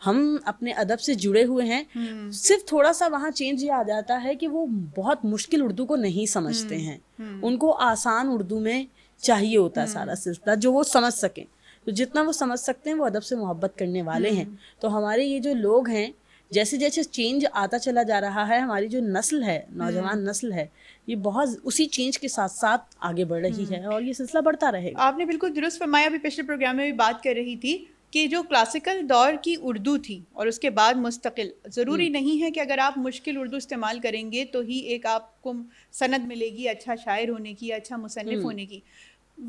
हम अपने अदब से जुड़े हुए हैं हम्म। सिर्फ थोड़ा सा वहाँ चेंज ये आ जाता है कि वो बहुत मुश्किल उर्दू को नहीं समझते हम्म, हैं हम्म। उनको आसान उर्दू में चाहिए होता है सारा सिलसिला जो वो समझ सकें तो जितना वो समझ सकते हैं वो अदब से मोहब्बत करने वाले हैं तो हमारे ये जो लोग हैं जैसे जैसे चेंज आता चला जा रहा है हमारी जो नस्ल है नौजवान नस्ल है ये बहुत उसी चेंज के साथ साथ आगे बढ़ रही है और ये सिलसिला बढ़ता रहेगा आपने बिल्कुल दुरुस्त फरमाया अभी पिछले प्रोग्राम में भी बात कर रही थी कि जो क्लासिकल दौर की उर्दू थी और उसके बाद मुस्तकिल ज़रूरी हम्म। नहीं है कि अगर आप मुश्किल उर्दू इस्तेमाल करेंगे तो ही एक आपको सनद मिलेगी अच्छा शायर होने की अच्छा मुसनफ़ हम्म। होने की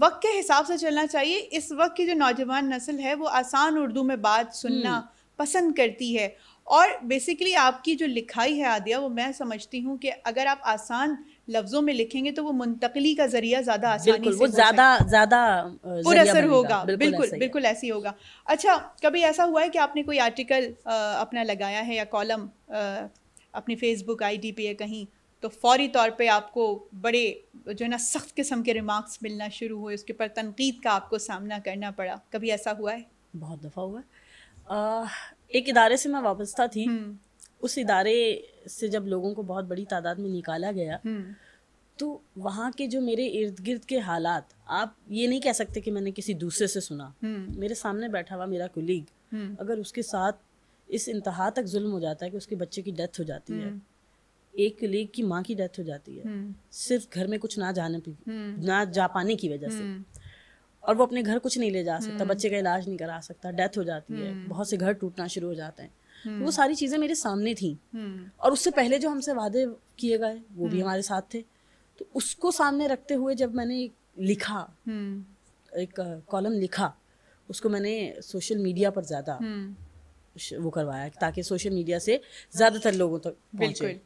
वक्त के हिसाब से चलना चाहिए इस वक्त की जो नौजवान नस्ल है वो आसान उर्दू में बात सुनना हम्म। पसंद करती है और बेसिकली आपकी जो लिखाई है आदिया वो मैं समझती हूँ कि अगर आप आसान लफ्जों में लिखेंगे तो वो मुंतकली का जरिया ज्यादा आसानी से वो ज्यादा ज्यादा असर होगा बिल्कुल बिल्कुल ऐसी होगा अच्छा कभी ऐसा हुआ है कि आपने कोई आर्टिकल अपना लगाया है या कॉलम अपनी फेसबुक आईडी पे या कहीं तो फौरी तौर पे आपको बड़े जो है ना सख्त किस्म के रिमार्क्स मिलना शुरू हुए उसके ऊपर तनकीद का आपको सामना करना पड़ा कभी ऐसा हुआ है बहुत दफ़ा हुआ है एक इदारे से मैं वाबस्ता थी हम्म। उस इदारे से जब लोगों को बहुत बड़ी तादाद में निकाला गया हम्म। तो वहाँ के जो मेरे इर्द गिर्द के हालात आप ये नहीं कह सकते कि मैंने किसी दूसरे से सुना हम्म। मेरे सामने बैठा हुआ मेरा कुलीग हम्म। अगर उसके साथ इस इंतहा तक जुल्म हो जाता है कि उसके बच्चे की डेथ हो जाती है एक कुलीग की माँ की डेथ हो जाती है सिर्फ घर में कुछ ना जाने ना जा पाने की वजह से और वो अपने घर कुछ नहीं ले जा सकता बच्चे का इलाज नहीं करा सकता डेथ हो जाती है बहुत से घर टूटना शुरू हो जाते हैं तो वो हम्म। सारी चीज़ें मेरे सामने थी हम्म। और उससे पहले जो हमसे वादे किए गए वो भी हम्म। हमारे साथ थे तो उसको सामने रखते हुए जब मैंने लिखा एक कॉलम लिखा उसको मैंने सोशल मीडिया पर ज़्यादा वो करवाया ताकि सोशल मीडिया से ज़्यादातर लोगों तक तो पहुँचे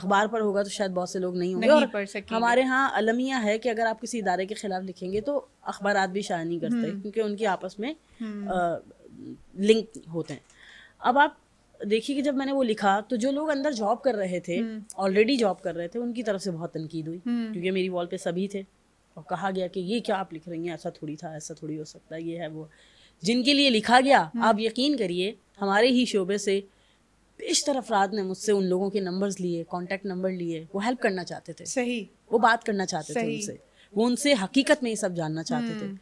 अखबार पर होगा तो शायद बहुत से लोग नहीं होंगे नहीं और हमारे यहाँ अलमिया है कि अगर आप किसी इदारे के खिलाफ लिखेंगे तो अखबार भी शाया नहीं करते क्योंकि उनकी आपस में आ, लिंक होते हैं अब आप देखिए कि जब मैंने वो लिखा तो जो लोग अंदर जॉब कर रहे थे ऑलरेडी हम्म। जॉब कर रहे थे उनकी तरफ से बहुत तनकीद हुई हम्म। क्योंकि मेरी वॉल पे सभी थे और कहा गया कि ये क्या आप लिख रही हैं ऐसा थोड़ी था ऐसा थोड़ी हो सकता है ये है वो जिनके लिए लिखा गया हम्म। आप यकीन करिए हमारे ही शोबे से बेशतर अफराद ने मुझसे उन लोगों के नंबर्स लिए कॉन्टेक्ट नंबर लिए वो हेल्प करना चाहते थे सही वो बात करना चाहते थे उनसे वो उनसे हकीकत में ये सब जानना चाहते थे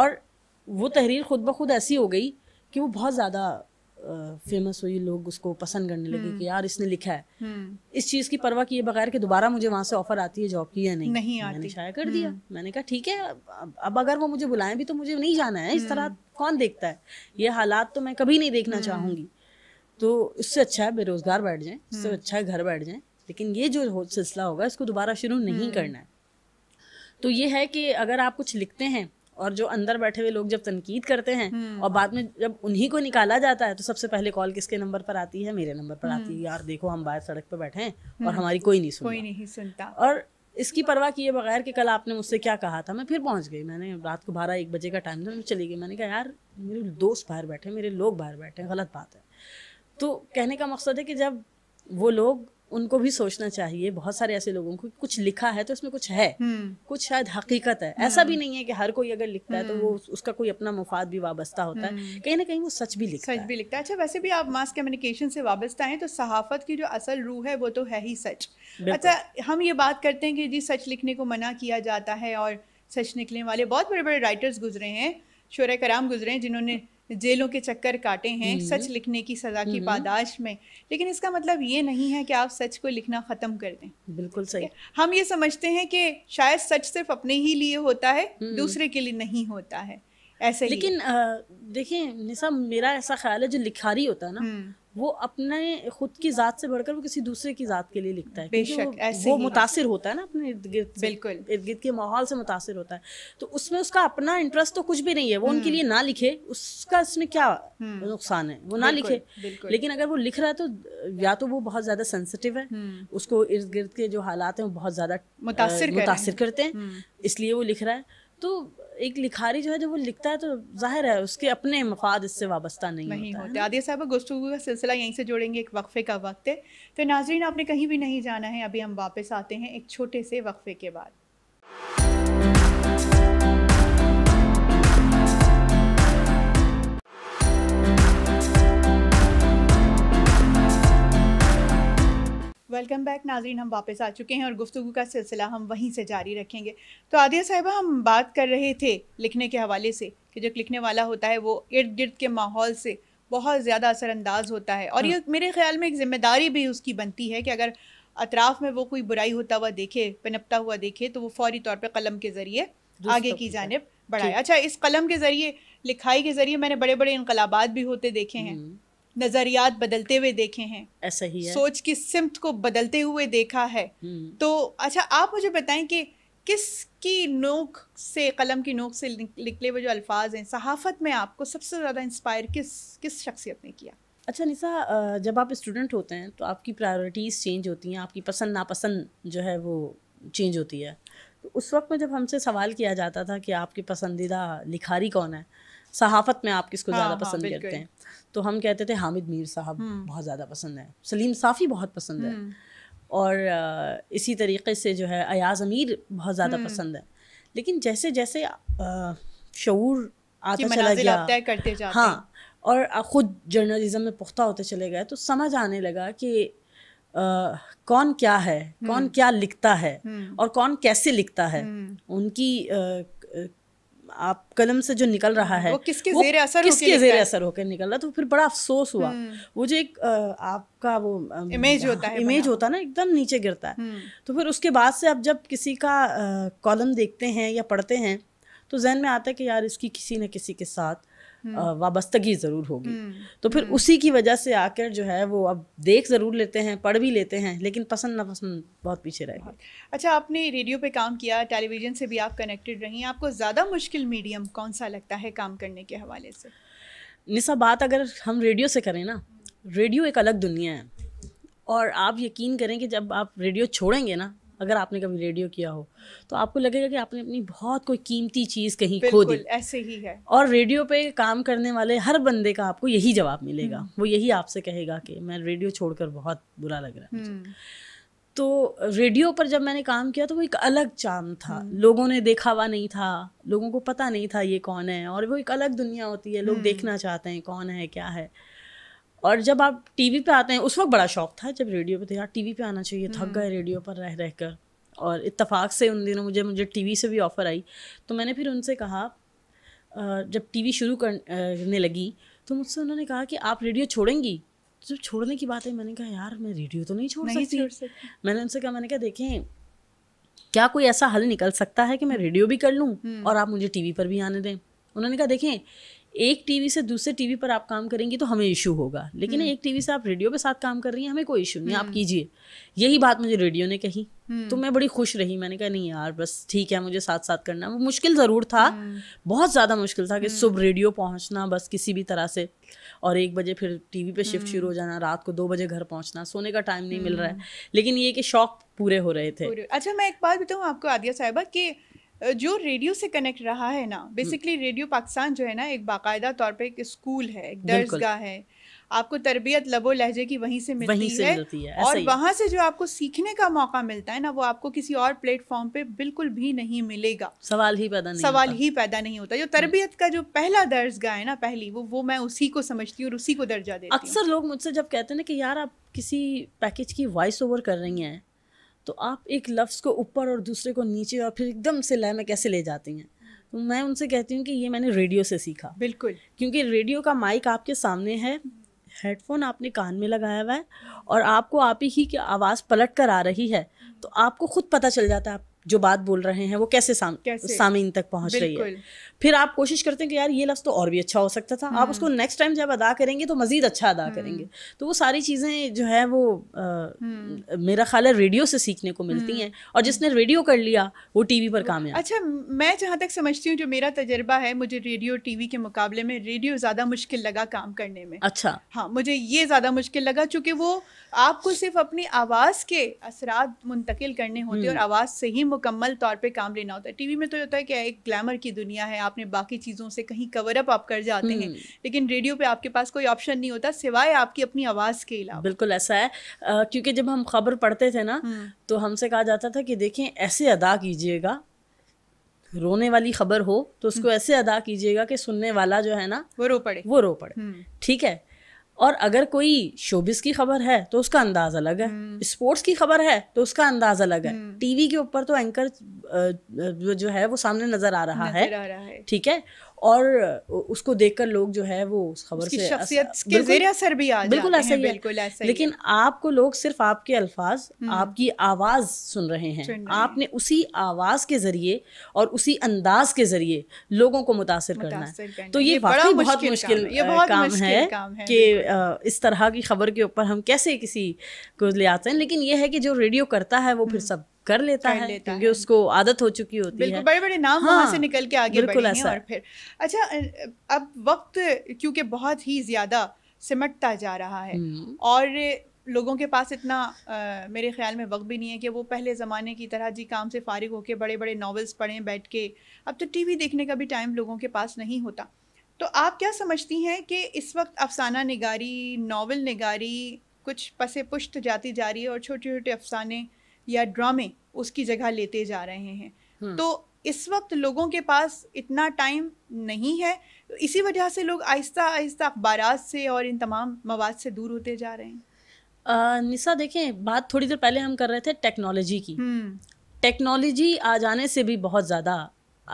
और वो तहरीर खुद ब खुद ऐसी हो गई कि वो बहुत ज़्यादा फेमस हुई लोग उसको पसंद करने लगे कि हम्म। यार इसने लिखा है हम्म। इस चीज़ की परवाह किए बगैर कि दोबारा मुझे वहां से ऑफर आती है जॉब की या नहीं, नहीं मैंने शायद कर दिया हम्म। मैंने कहा ठीक है अब अगर वो मुझे बुलाएं भी तो मुझे नहीं जाना है इस तरह कौन देखता है ये हालात तो मैं कभी नहीं देखना चाहूंगी तो इससे अच्छा है बेरोजगार बैठ जाए इससे अच्छा है घर बैठ जाए लेकिन ये जो सिलसिला होगा इसको दोबारा शुरू नहीं करना है तो ये है कि अगर आप कुछ लिखते हैं और जो अंदर बैठे हुए लोग जब तनकीद करते हैं हम्म। और बाद में जब उन्हीं को निकाला जाता है तो सबसे पहले कॉल किसके नंबर पर आती है मेरे नंबर पर आती है हम्म। यार देखो हम बाहर सड़क पर बैठे हैं और हम्म। हमारी कोई नहीं सुनता कोई नहीं सुनता और इसकी परवाह किए बगैर कि कल आपने मुझसे क्या कहा था मैं फिर पहुंच गई मैंने रात को बारह एक बजे का टाइम था मैं चली गई मैंने कहा यार मेरे दोस्त बाहर बैठे मेरे लोग बाहर बैठे हैं गलत बात है तो कहने का मकसद है कि जब वो लोग उनको भी सोचना चाहिए बहुत सारे ऐसे लोगों को कुछ लिखा है तो इसमें कुछ है हम्म। कुछ शायद हकीकत है ऐसा भी हम्म। नहीं है कि हर कोई अगर लिखता है तो वो हम्म। उसका कोई अपना मुफाद भी वाबस्ता होता है कहीं ना कहीं वो सच भी लिखता सच है। भी लिखता है अच्छा वैसे भी आप मास कम्युनिकेशन से वाबस्ता हैं तो सहाफत की जो असल रूह है वो तो है ही सच अच्छा हम ये बात करते हैं कि जी सच लिखने को मना किया जाता है और सच निकलने वाले बहुत बड़े बड़े राइटर्स गुजरे हैं शोर कराम गुजरे हैं जिन्होंने जेलों के चक्कर काटे हैं हम्म। सच लिखने की सजा की हम्म। पादाश में लेकिन इसका मतलब ये नहीं है कि आप सच को लिखना ख़त्म कर दें बिल्कुल सही हम ये समझते हैं कि शायद सच सिर्फ अपने ही लिए होता है हम्म। दूसरे के लिए नहीं होता है ऐसे लेकिन देखिए निशा मेरा ऐसा ख्याल है जो लिखारी होता है ना वो अपने खुद की ज़ात से बढ़कर वो किसी दूसरे की ज़ात के लिए लिखता है बेशक ऐसे वो हाँ। मुतासर होता है ना अपने इर्द गिर्द बिल्कुल इर्द गिर्द के माहौल से मुतासर होता है तो उसमें उसका अपना इंटरेस्ट तो कुछ भी नहीं है वो उनके लिए हम्म। ना लिखे उसका इसमें क्या हम्म। नुकसान है वो ना लिखे लेकिन अगर वो लिख रहा है तो या तो वो बहुत ज़्यादा सेंसिटिव है हम्म। उसको इर्द गिर्द के जो हालात है वो बहुत ज़्यादा मुतासर करते हैं इसलिए वो लिख रहा है तो एक लिखारी जो है जब वो लिखता है तो जाहिर है उसके अपने मफाद इससे वाबस्ता नहीं, नहीं होते आदि साहब गुफ्तु का सिलसिला यहीं से जोड़ेंगे एक वक्फ़े का वक्त है तो नाजरीन आपने कहीं भी नहीं जाना है अभी हम वापस आते हैं एक छोटे से वक्फ़े के बाद वेलकम बैक नाजरीन हम वापस आ चुके हैं और गुफ्तु का सिलसिला हम वहीं से जारी रखेंगे तो आदिया साहिबा हम बात कर रहे थे लिखने के हवाले से कि जो लिखने वाला होता है वो इर्द गिर्द के माहौल से बहुत ज़्यादा असरअंदाज होता है और ये हाँ। मेरे ख्याल में एक ज़िम्मेदारी भी उसकी बनती है कि अगर अतराफ़ में वो कोई बुराई होता हुआ देखे पनपता हुआ देखे तो वो फौरी तौर पर कलम के ज़रिए आगे की जानब बढ़ाए अच्छा इस कलम के ज़रिए लिखाई के ज़रिए मैंने बड़े बड़े इनकलाबाद भी होते देखे हैं हम्म। नज़रियात बदलते हुए देखे हैं ऐसा ही है सोच की सिमत को बदलते हुए देखा है हम्म। तो अच्छा आप मुझे बताएं कि किसकी नोक से कलम की नोक से निकले हुए जो अल्फाज हैं सहाफ़त में आपको सबसे ज़्यादा इंस्पायर किस किस शख्सियत ने किया अच्छा निसा जब आप स्टूडेंट होते हैं तो आपकी प्रायोरिटीज़ चेंज होती हैं आपकी पसंद नापसंद जो है वो चेंज होती है तो उस वक्त में जब हमसे सवाल किया जाता था कि आपकी पसंदीदा लिखारी कौन है सहाफ़त में आप किसको हाँ, ज़्यादा हाँ, पसंद करते हैं तो हम कहते थे हामिद मीर साहब हम्म। बहुत ज़्यादा पसंद है सलीम साफ़ी बहुत पसंद है हम्म। और इसी तरीके से जो है अयाज अमीर बहुत ज़्यादा हम्म। पसंद है लेकिन जैसे जैसे शूर आता चला गया करते जाते हाँ और ख़ुद जर्नलिज़म में पुख्ता होते चले गए तो समझ आने लगा कि आ, कौन क्या है कौन क्या लिखता है और कौन कैसे लिखता है उनकी uh, आप कलम से जो निकल रहा है वो किसके जेरे असर किसके जेर असर होकर निकल रहा तो फिर बड़ा अफसोस हुआ हम्म। वो जो एक आपका वो इमेज होता है इमेज होता है ना एकदम नीचे गिरता है हम्म। तो फिर उसके बाद से आप जब किसी का कॉलम देखते हैं या पढ़ते हैं तो जहन में आता है कि यार इसकी किसी न किसी के साथ हम्म। वाबस्तगी ज़रूर होगी हम्म। तो फिर हम्म। उसी की वजह से आकर जो है वो अब देख ज़रूर लेते हैं पढ़ भी लेते हैं लेकिन पसंद नापसंद बहुत पीछे रहेगा अच्छा आपने रेडियो पे काम किया टेलीविज़न से भी आप कनेक्टेड रही आपको ज़्यादा मुश्किल मीडियम कौन सा लगता है काम करने के हवाले से निशा बात अगर हम रेडियो से करें ना रेडियो एक अलग दुनिया है और आप यकीन करें कि जब आप रेडियो छोड़ेंगे ना अगर आपने कभी रेडियो किया हो तो आपको लगेगा कि आपने अपनी बहुत कोई कीमती चीज़ कहीं खो दी ऐसे ही है और रेडियो पे काम करने वाले हर बंदे का आपको यही जवाब मिलेगा हम्म। वो यही आपसे कहेगा कि मैं रेडियो छोड़कर बहुत बुरा लग रहा है हम्म। तो रेडियो पर जब मैंने काम किया तो वो एक अलग चांद था हम्म। लोगों ने देखा हुआ नहीं था लोगों को पता नहीं था ये कौन है और वो एक अलग दुनिया होती है लोग देखना चाहते हैं कौन है क्या है और जब आप टीवी पे आते हैं उस वक्त बड़ा शौक था जब रेडियो पे थे यार टीवी पे आना चाहिए थक गए हम्म। रेडियो पर रह रह कर और इतफाक से उन दिनों मुझे मुझे टीवी से भी ऑफ़र आई तो मैंने फिर उनसे कहा जब टीवी शुरू करने लगी तो मुझसे उन्होंने कहा कि आप रेडियो छोड़ेंगी तो जब छोड़ने की बात है मैंने कहा यार मैं रेडियो तो नहीं छोड़ सकती छोड़ सकती मैंने उनसे कहा मैंने कहा देखें क्या कोई ऐसा हल निकल सकता है कि मैं रेडियो भी कर लूँ हम्म। और आप मुझे टीवी पर भी आने दें उन्होंने कहा देखें एक टीवी से दूसरे टीवी पर आप काम करेंगी तो हमें इशू होगा लेकिन हम्म। एक टीवी से आप रेडियो पे साथ काम कर रही हैं हमें कोई इशू नहीं आप हम्म। कीजिए यही बात मुझे रेडियो ने कही हम्म। तो मैं बड़ी खुश रही मैंने कहा नहीं यार बस ठीक है मुझे साथ साथ करना वो मुश्किल ज़रूर था बहुत ज़्यादा मुश्किल था कि सुबह रेडियो पहुंचना बस किसी भी तरह से और एक बजे फिर टीवी पे शिफ्ट शुरू हो जाना रात को दो बजे घर पहुंचना सोने का टाइम नहीं मिल रहा है लेकिन ये कि शौक पूरे हो रहे थे अच्छा मैं एक बात बताऊँ आपको आदिया साहिबा कि जो रेडियो से कनेक्ट रहा है ना हम्म। बेसिकली रेडियो पाकिस्तान जो है ना एक बाकायदा तौर पे एक स्कूल है एक दर्जगा है आपको तरबियत लबो लहजे की वहीं से मिलती वहीं से है, मिलती है और वहाँ से जो आपको सीखने का मौका मिलता है ना वो आपको किसी और प्लेटफॉर्म पे बिल्कुल भी नहीं मिलेगा सवाल ही पैदा नहीं सवाल ही पैदा नहीं होता जो हम्म। तरबियत का जो पहला दर्जगाह है ना पहली वो वो मैं उसी को समझती हूँ और उसी को दर्जा देती अक्सर लोग मुझसे जब कहते हैं ना कि यार आप किसी पैकेज की वॉइस ओवर कर रही हैं तो आप एक लफ्ज़ को ऊपर और दूसरे को नीचे और फिर एकदम से लय में कैसे ले जाती हैं तो मैं उनसे कहती हूँ कि ये मैंने रेडियो से सीखा बिल्कुल क्योंकि रेडियो का माइक आपके सामने है हेडफोन आपने कान में लगाया हुआ है और आपको आप ही की आवाज़ पलट कर आ रही है तो आपको खुद पता चल जाता है आप जो बात बोल रहे हैं वो कैसे साम सामीन तक पहुंच रही है फिर आप कोशिश करते हैं कि यार ये लफ्ज़ तो और भी अच्छा हो सकता था आप हम्म। उसको नेक्स्ट टाइम जब अदा करेंगे तो मज़ीद अच्छा अदा हम्म। करेंगे तो वो सारी चीज़ें जो है वो आ, हम्म। मेरा ख्याल है रेडियो से सीखने को मिलती हैं और जिसने रेडियो कर लिया वो टी वी पर काम अच्छा मैं जहाँ तक समझती हूँ जो मेरा तजर्बा है मुझे रेडियो टी वी के मुकाबले में रेडियो ज़्यादा मुश्किल लगा काम करने में अच्छा हाँ मुझे ये ज़्यादा मुश्किल लगा चूँकि वो आपको सिर्फ अपनी आवाज़ के असरा मुंतकिल करने होते और आवाज़ से ही मुकम्मल तौर पे काम लेना होता है टीवी में तो होता है कि एक ग्लैमर की दुनिया है आपने बाकी चीज़ों से कहीं कवर अप आप कर जाते हैं हम्म। लेकिन रेडियो पे आपके पास कोई ऑप्शन नहीं होता सिवाय आपकी अपनी आवाज़ के अलावा बिल्कुल ऐसा है क्योंकि जब हम खबर पढ़ते थे ना हम्म। तो हमसे कहा जाता था कि देखें ऐसे अदा कीजिएगा रोने वाली खबर हो तो उसको हम्म। ऐसे अदा कीजिएगा कि सुनने वाला जो है ना वो रो पड़े वो रो पड़े ठीक है और अगर कोई शोबिस की खबर है तो उसका अंदाज अलग है हम्म। स्पोर्ट्स की खबर है तो उसका अंदाज अलग है हम्म। टीवी के ऊपर तो एंकर जो है वो सामने नजर आ रहा है ठीक है और उसको देखकर लोग जो है वो उस खबर से असर भी आ बिल्कुल ऐसे ही बिल्कुल ऐसे लेकिन आपको लोग सिर्फ आपके अल्फाज हम्म। आपकी आवाज सुन रहे हैं आपने उसी आवाज के जरिए और उसी अंदाज के जरिए लोगों को मुतासर करना है तो ये बड़ा बहुत मुश्किल काम है कि इस तरह की खबर के ऊपर हम कैसे किसी को ले आते हैं लेकिन ये है कि जो रेडियो करता है वो फिर हम्म। सब कर लेता कर है लेता क्योंकि है। उसको आदत हो चुकी होती बिल्कुल है बड़े बड़े नाम हाँ, वहाँ से निकल के आगे बिल्कुल ऐसा और फिर अच्छा अब वक्त क्योंकि बहुत ही ज़्यादा सिमटता जा रहा है हम्म। और लोगों के पास इतना आ, मेरे ख्याल में वक्त भी नहीं है कि वो पहले ज़माने की तरह जी काम से फारिग होकर बड़े बड़े नावल्स पढ़ें बैठ के अब तो टीवी देखने का भी टाइम लोगों के पास नहीं होता तो आप क्या समझती हैं कि इस वक्त अफसाना निगारी नावल निगारी कुछ पसे पुष्ट जाती जा रही है और छोटे छोटे अफसाने या ड्रामे उसकी जगह लेते जा रहे हैं हम्म। तो इस वक्त लोगों के पास इतना टाइम नहीं है इसी वजह से लोग आहिस्ता आहिस्ता अखबार से और इन तमाम मवाद से दूर होते जा रहे हैं निशा देखें बात थोड़ी देर पहले हम कर रहे थे टेक्नोलॉजी की हम्म। टेक्नोलॉजी आ जाने से भी बहुत ज़्यादा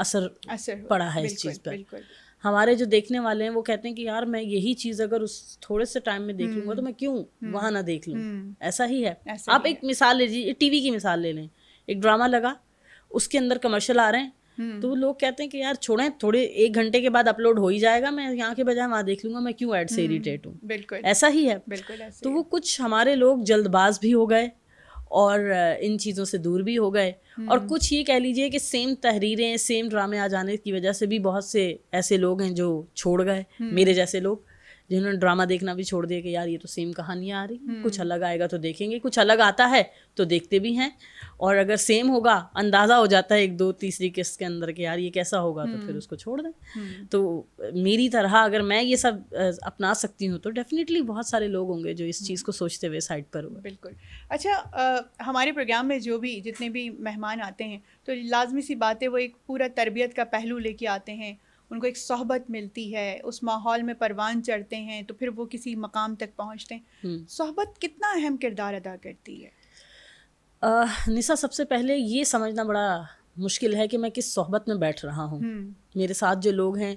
असर, असर पड़ा है इस चीज़ पर हमारे जो देखने वाले हैं वो कहते हैं कि यार मैं यही चीज़ अगर उस थोड़े से टाइम में देख हम्म। लूंगा तो मैं क्यों हम्म। वहां ना देख लूँ हम्म। ऐसा ही है ऐसा आप एक मिसाल ले लीजिए टीवी की मिसाल ले लें एक ड्रामा लगा उसके अंदर कमर्शियल आ रहे हैं तो लोग कहते हैं कि यार छोड़े थोड़े एक घंटे के बाद अपलोड हो ही जाएगा मैं यहाँ के बजाय वहां देख लूंगा मैं क्यों एड से इरिटेट हूँ बिल्कुल ऐसा ही है बिल्कुल तो वो कुछ हमारे लोग जल्दबाज भी हो गए और इन चीज़ों से दूर भी हो गए और हम्म। कुछ ये कह लीजिए कि सेम तहरीरें सेम ड्रामे आ जाने की वजह से भी बहुत से ऐसे लोग हैं जो छोड़ गए हम्म। मेरे जैसे लोग जिन्होंने ड्रामा देखना भी छोड़ दिया कि यार ये तो सेम कहानी आ रही है हम्म। कुछ अलग आएगा तो देखेंगे कुछ अलग आता है तो देखते भी हैं और अगर सेम होगा अंदाज़ा हो जाता है एक दो तीसरी किस्त के अंदर कि यार ये कैसा होगा तो फिर हम्म। उसको छोड़ दें हम्म। तो मेरी तरह अगर मैं ये सब अपना सकती हूँ तो डेफिनेटली बहुत सारे लोग होंगे जो इस चीज़ को सोचते हुए साइड पर हुए बिल्कुल अच्छा आ, हमारे प्रोग्राम में जो भी जितने भी मेहमान आते हैं तो लाजमी सी बात है वो एक पूरा तरबियत का पहलू लेके आते हैं उनको एक सोहबत मिलती है उस माहौल में परवान चढ़ते हैं तो फिर वो किसी मकाम तक पहुँचते हैं हम्म। सोहबत कितना अहम किरदार अदा करती है आ, निसा सबसे पहले ये समझना बड़ा मुश्किल है कि मैं किस सोहबत में बैठ रहा हूँ हम्म। मेरे साथ जो लोग हैं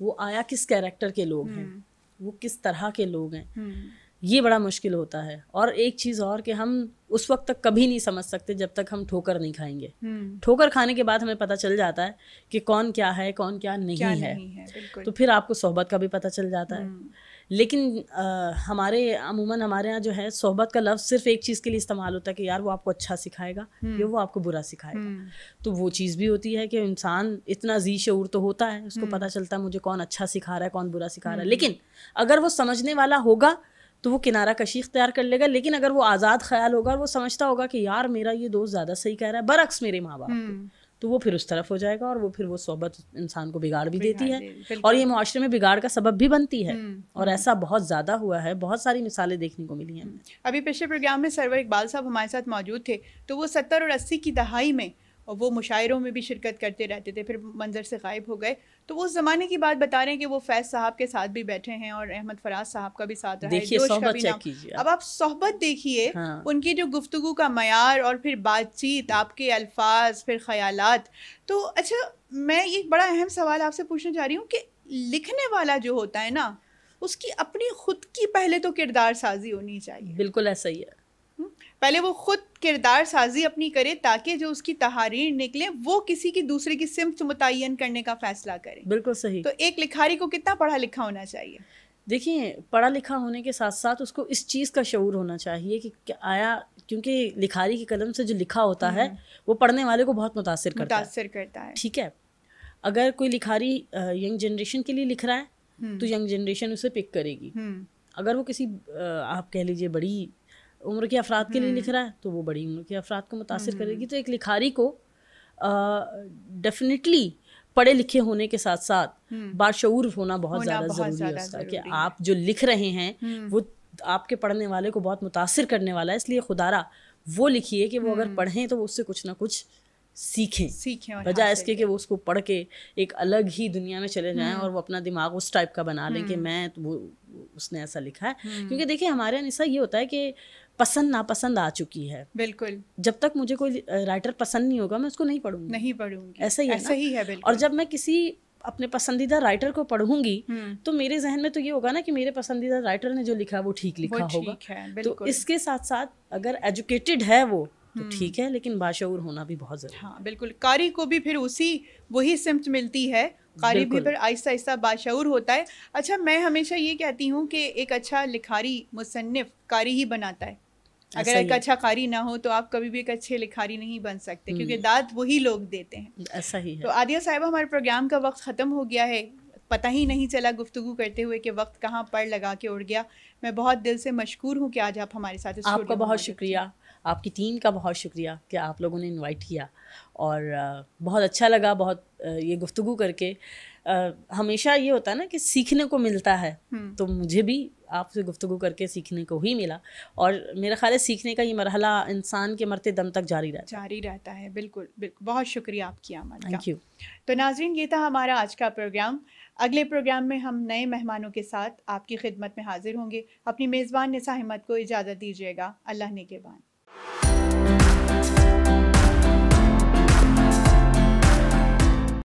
वो आया किस कैरेक्टर के लोग हैं हम्म। वो किस तरह के लोग हैं ये बड़ा मुश्किल होता है और एक चीज़ और कि हम उस वक्त तक कभी नहीं समझ सकते जब तक हम ठोकर नहीं खाएंगे हम्म। ठोकर खाने के बाद हमें पता चल जाता है कि कौन क्या है कौन क्या नहीं क्या है, नहीं है तो फिर आपको सोहबत का भी पता चल जाता है हम्म। लेकिन आ, हमारे अमूमन हमारे यहाँ जो है सोहबत का लफ्ज़ सिर्फ एक चीज़ के लिए इस्तेमाल होता है कि यार वो आपको अच्छा सिखाएगा हम्म। या वो आपको बुरा सिखाएगा तो वो चीज़ भी होती है कि इंसान इतना जी शूर तो होता है उसको पता चलता है मुझे कौन अच्छा सिखा रहा है कौन बुरा सिखा रहा है लेकिन अगर वो समझने वाला होगा तो वो किनारा कशी इख्तियार कर लेगा लेकिन अगर वो आज़ाद ख्याल होगा और वो समझता होगा कि यार मेरा ये दोस्त ज़्यादा सही कह रहा है बरक्स मेरे माँ बाप हम्म। तो वो फिर उस तरफ हो जाएगा और वो फिर वो सोबत इंसान को बिगाड़ भी देती है और ये माशरे में बिगाड़ का सबब भी बनती है हम्म, और हम्म। ऐसा बहुत ज़्यादा हुआ है बहुत सारी मिसालें देखने को मिली हैं अभी पिछले प्रोग्राम में सरवर इकबाल साहब हमारे साथ मौजूद थे तो वो सत्तर और अस्सी की दहाई में और वो मुशायरों में भी शिरकत करते रहते थे फिर मंज़र से गायब हो गए तो वो उस ज़माने की बात बता रहे हैं कि वो फैज़ साहब के साथ भी बैठे हैं और अहमद फराज साहब का भी साथ रहा है अब आप सोहबत देखिए हाँ। उनकी जो गुफ्तु का मैार और फिर बातचीत आपके अल्फाज फिर ख्याल तो अच्छा मैं एक बड़ा अहम सवाल आपसे पूछना चाह रही हूँ कि लिखने वाला जो होता है ना उसकी अपनी खुद की पहले तो किरदार साजी होनी चाहिए बिल्कुल ऐसा ही है पहले वो खुद किरदार साजी अपनी करे ताकि जो उसकी तहारीर निकले वो किसी की दूसरे की सिमत मुतन करने का फैसला करे बिल्कुल सही तो एक लिखारी को कितना पढ़ा लिखा होना चाहिए देखिए पढ़ा लिखा होने के साथ साथ उसको इस चीज़ का शूर होना चाहिए कि आया क्योंकि लिखारी की कलम से जो लिखा होता है हम्म। वो पढ़ने वाले को बहुत मुतासर करता मुतासर करता है ठीक है अगर कोई लिखारी यंग जनरेशन के लिए लिख रहा है हम्म। तो यंग जनरेशन उसे पिक करेगी हम्म। अगर वो किसी आप कह लीजिए बड़ी उम्र के अफराद के लिए लिख हम्म। रहा है तो वो बड़ी उम्र के अफराद को मुतासर हम्म। करेगी तो एक लिखारी को डेफिनेटली पढ़े लिखे होने के साथ साथ हम्म। बाशूर होना बहुत ज़्यादा ज़रूरी है उसका कि आप जो लिख रहे हैं वो आपके पढ़ने वाले को बहुत मुतासर करने वाला है इसलिए खुदारा वो लिखिए कि वो अगर पढ़ें तो वो उससे कुछ ना कुछ सीखें सीखें बजाय इसके कि वो उसको पढ़ के एक अलग ही दुनिया में चले जाएं और वो अपना दिमाग उस टाइप का बना लें कि मैं तो वो उसने ऐसा लिखा है क्योंकि देखिए हमारे यहाँ ऐसा ये होता है कि पसंद नापसंद आ चुकी है बिल्कुल जब तक मुझे कोई राइटर पसंद नहीं होगा मैं उसको नहीं पढ़ूंगी नहीं पढ़ूंगी ऐसा ही ऐसा है ही है और जब मैं किसी अपने पसंदीदा राइटर को पढ़ूंगी हम्म। तो मेरे जहन में तो ये होगा ना कि मेरे पसंदीदा राइटर ने जो लिखा वो ठीक लिखा वो होगा है, तो इसके साथ साथ अगर एजुकेटेड है वो तो हम्म। ठीक है लेकिन बाशूर होना भी बहुत जरूरी हाँ बिल्कुल कारी को भी फिर उसी वही सिमट मिलती है कारी भी फिर आहिस्ता आहिस्ता बाशूर होता है अच्छा मैं हमेशा ये कहती हूँ कि एक अच्छा लिखारी मुसनफ कारी ही बनाता है अगर एक अच्छा कारी ना हो तो आप कभी भी एक अच्छे लिखारी नहीं बन सकते हम्म। क्योंकि दाद वही लोग देते हैं ऐसा ही है तो आदिया साहब हमारे प्रोग्राम का वक्त ख़त्म हो गया है पता ही नहीं चला गुफ्तु करते हुए कि वक्त कहाँ पर लगा के उड़ गया मैं बहुत दिल से मशहूर हूँ कि आज आप हमारे साथ आपका बहुत शुक्रिया आपकी टीम का बहुत शुक्रिया कि आप लोगों ने इनवाइट किया और बहुत अच्छा लगा बहुत ये गुफ्तु करके हमेशा ये होता है ना कि सीखने को मिलता है हम्म। तो मुझे भी आपसे गुफ्तु करके सीखने को ही मिला और मेरा ख्याल है सीखने का ये मरहला इंसान के मरते दम तक जारी रहता है जारी रहता है बिल्कुल बिल्कुल बहुत शुक्रिया आपकी आमद थैंक यू तो नाजरीन ये था हमारा आज का प्रोग्राम अगले प्रोग्राम में हम नए मेहमानों के साथ आपकी खिदमत में हाजिर होंगे अपनी मेज़बान निसा हिम्मत को इजाज़त दीजिएगा अल्लाह ने के बाद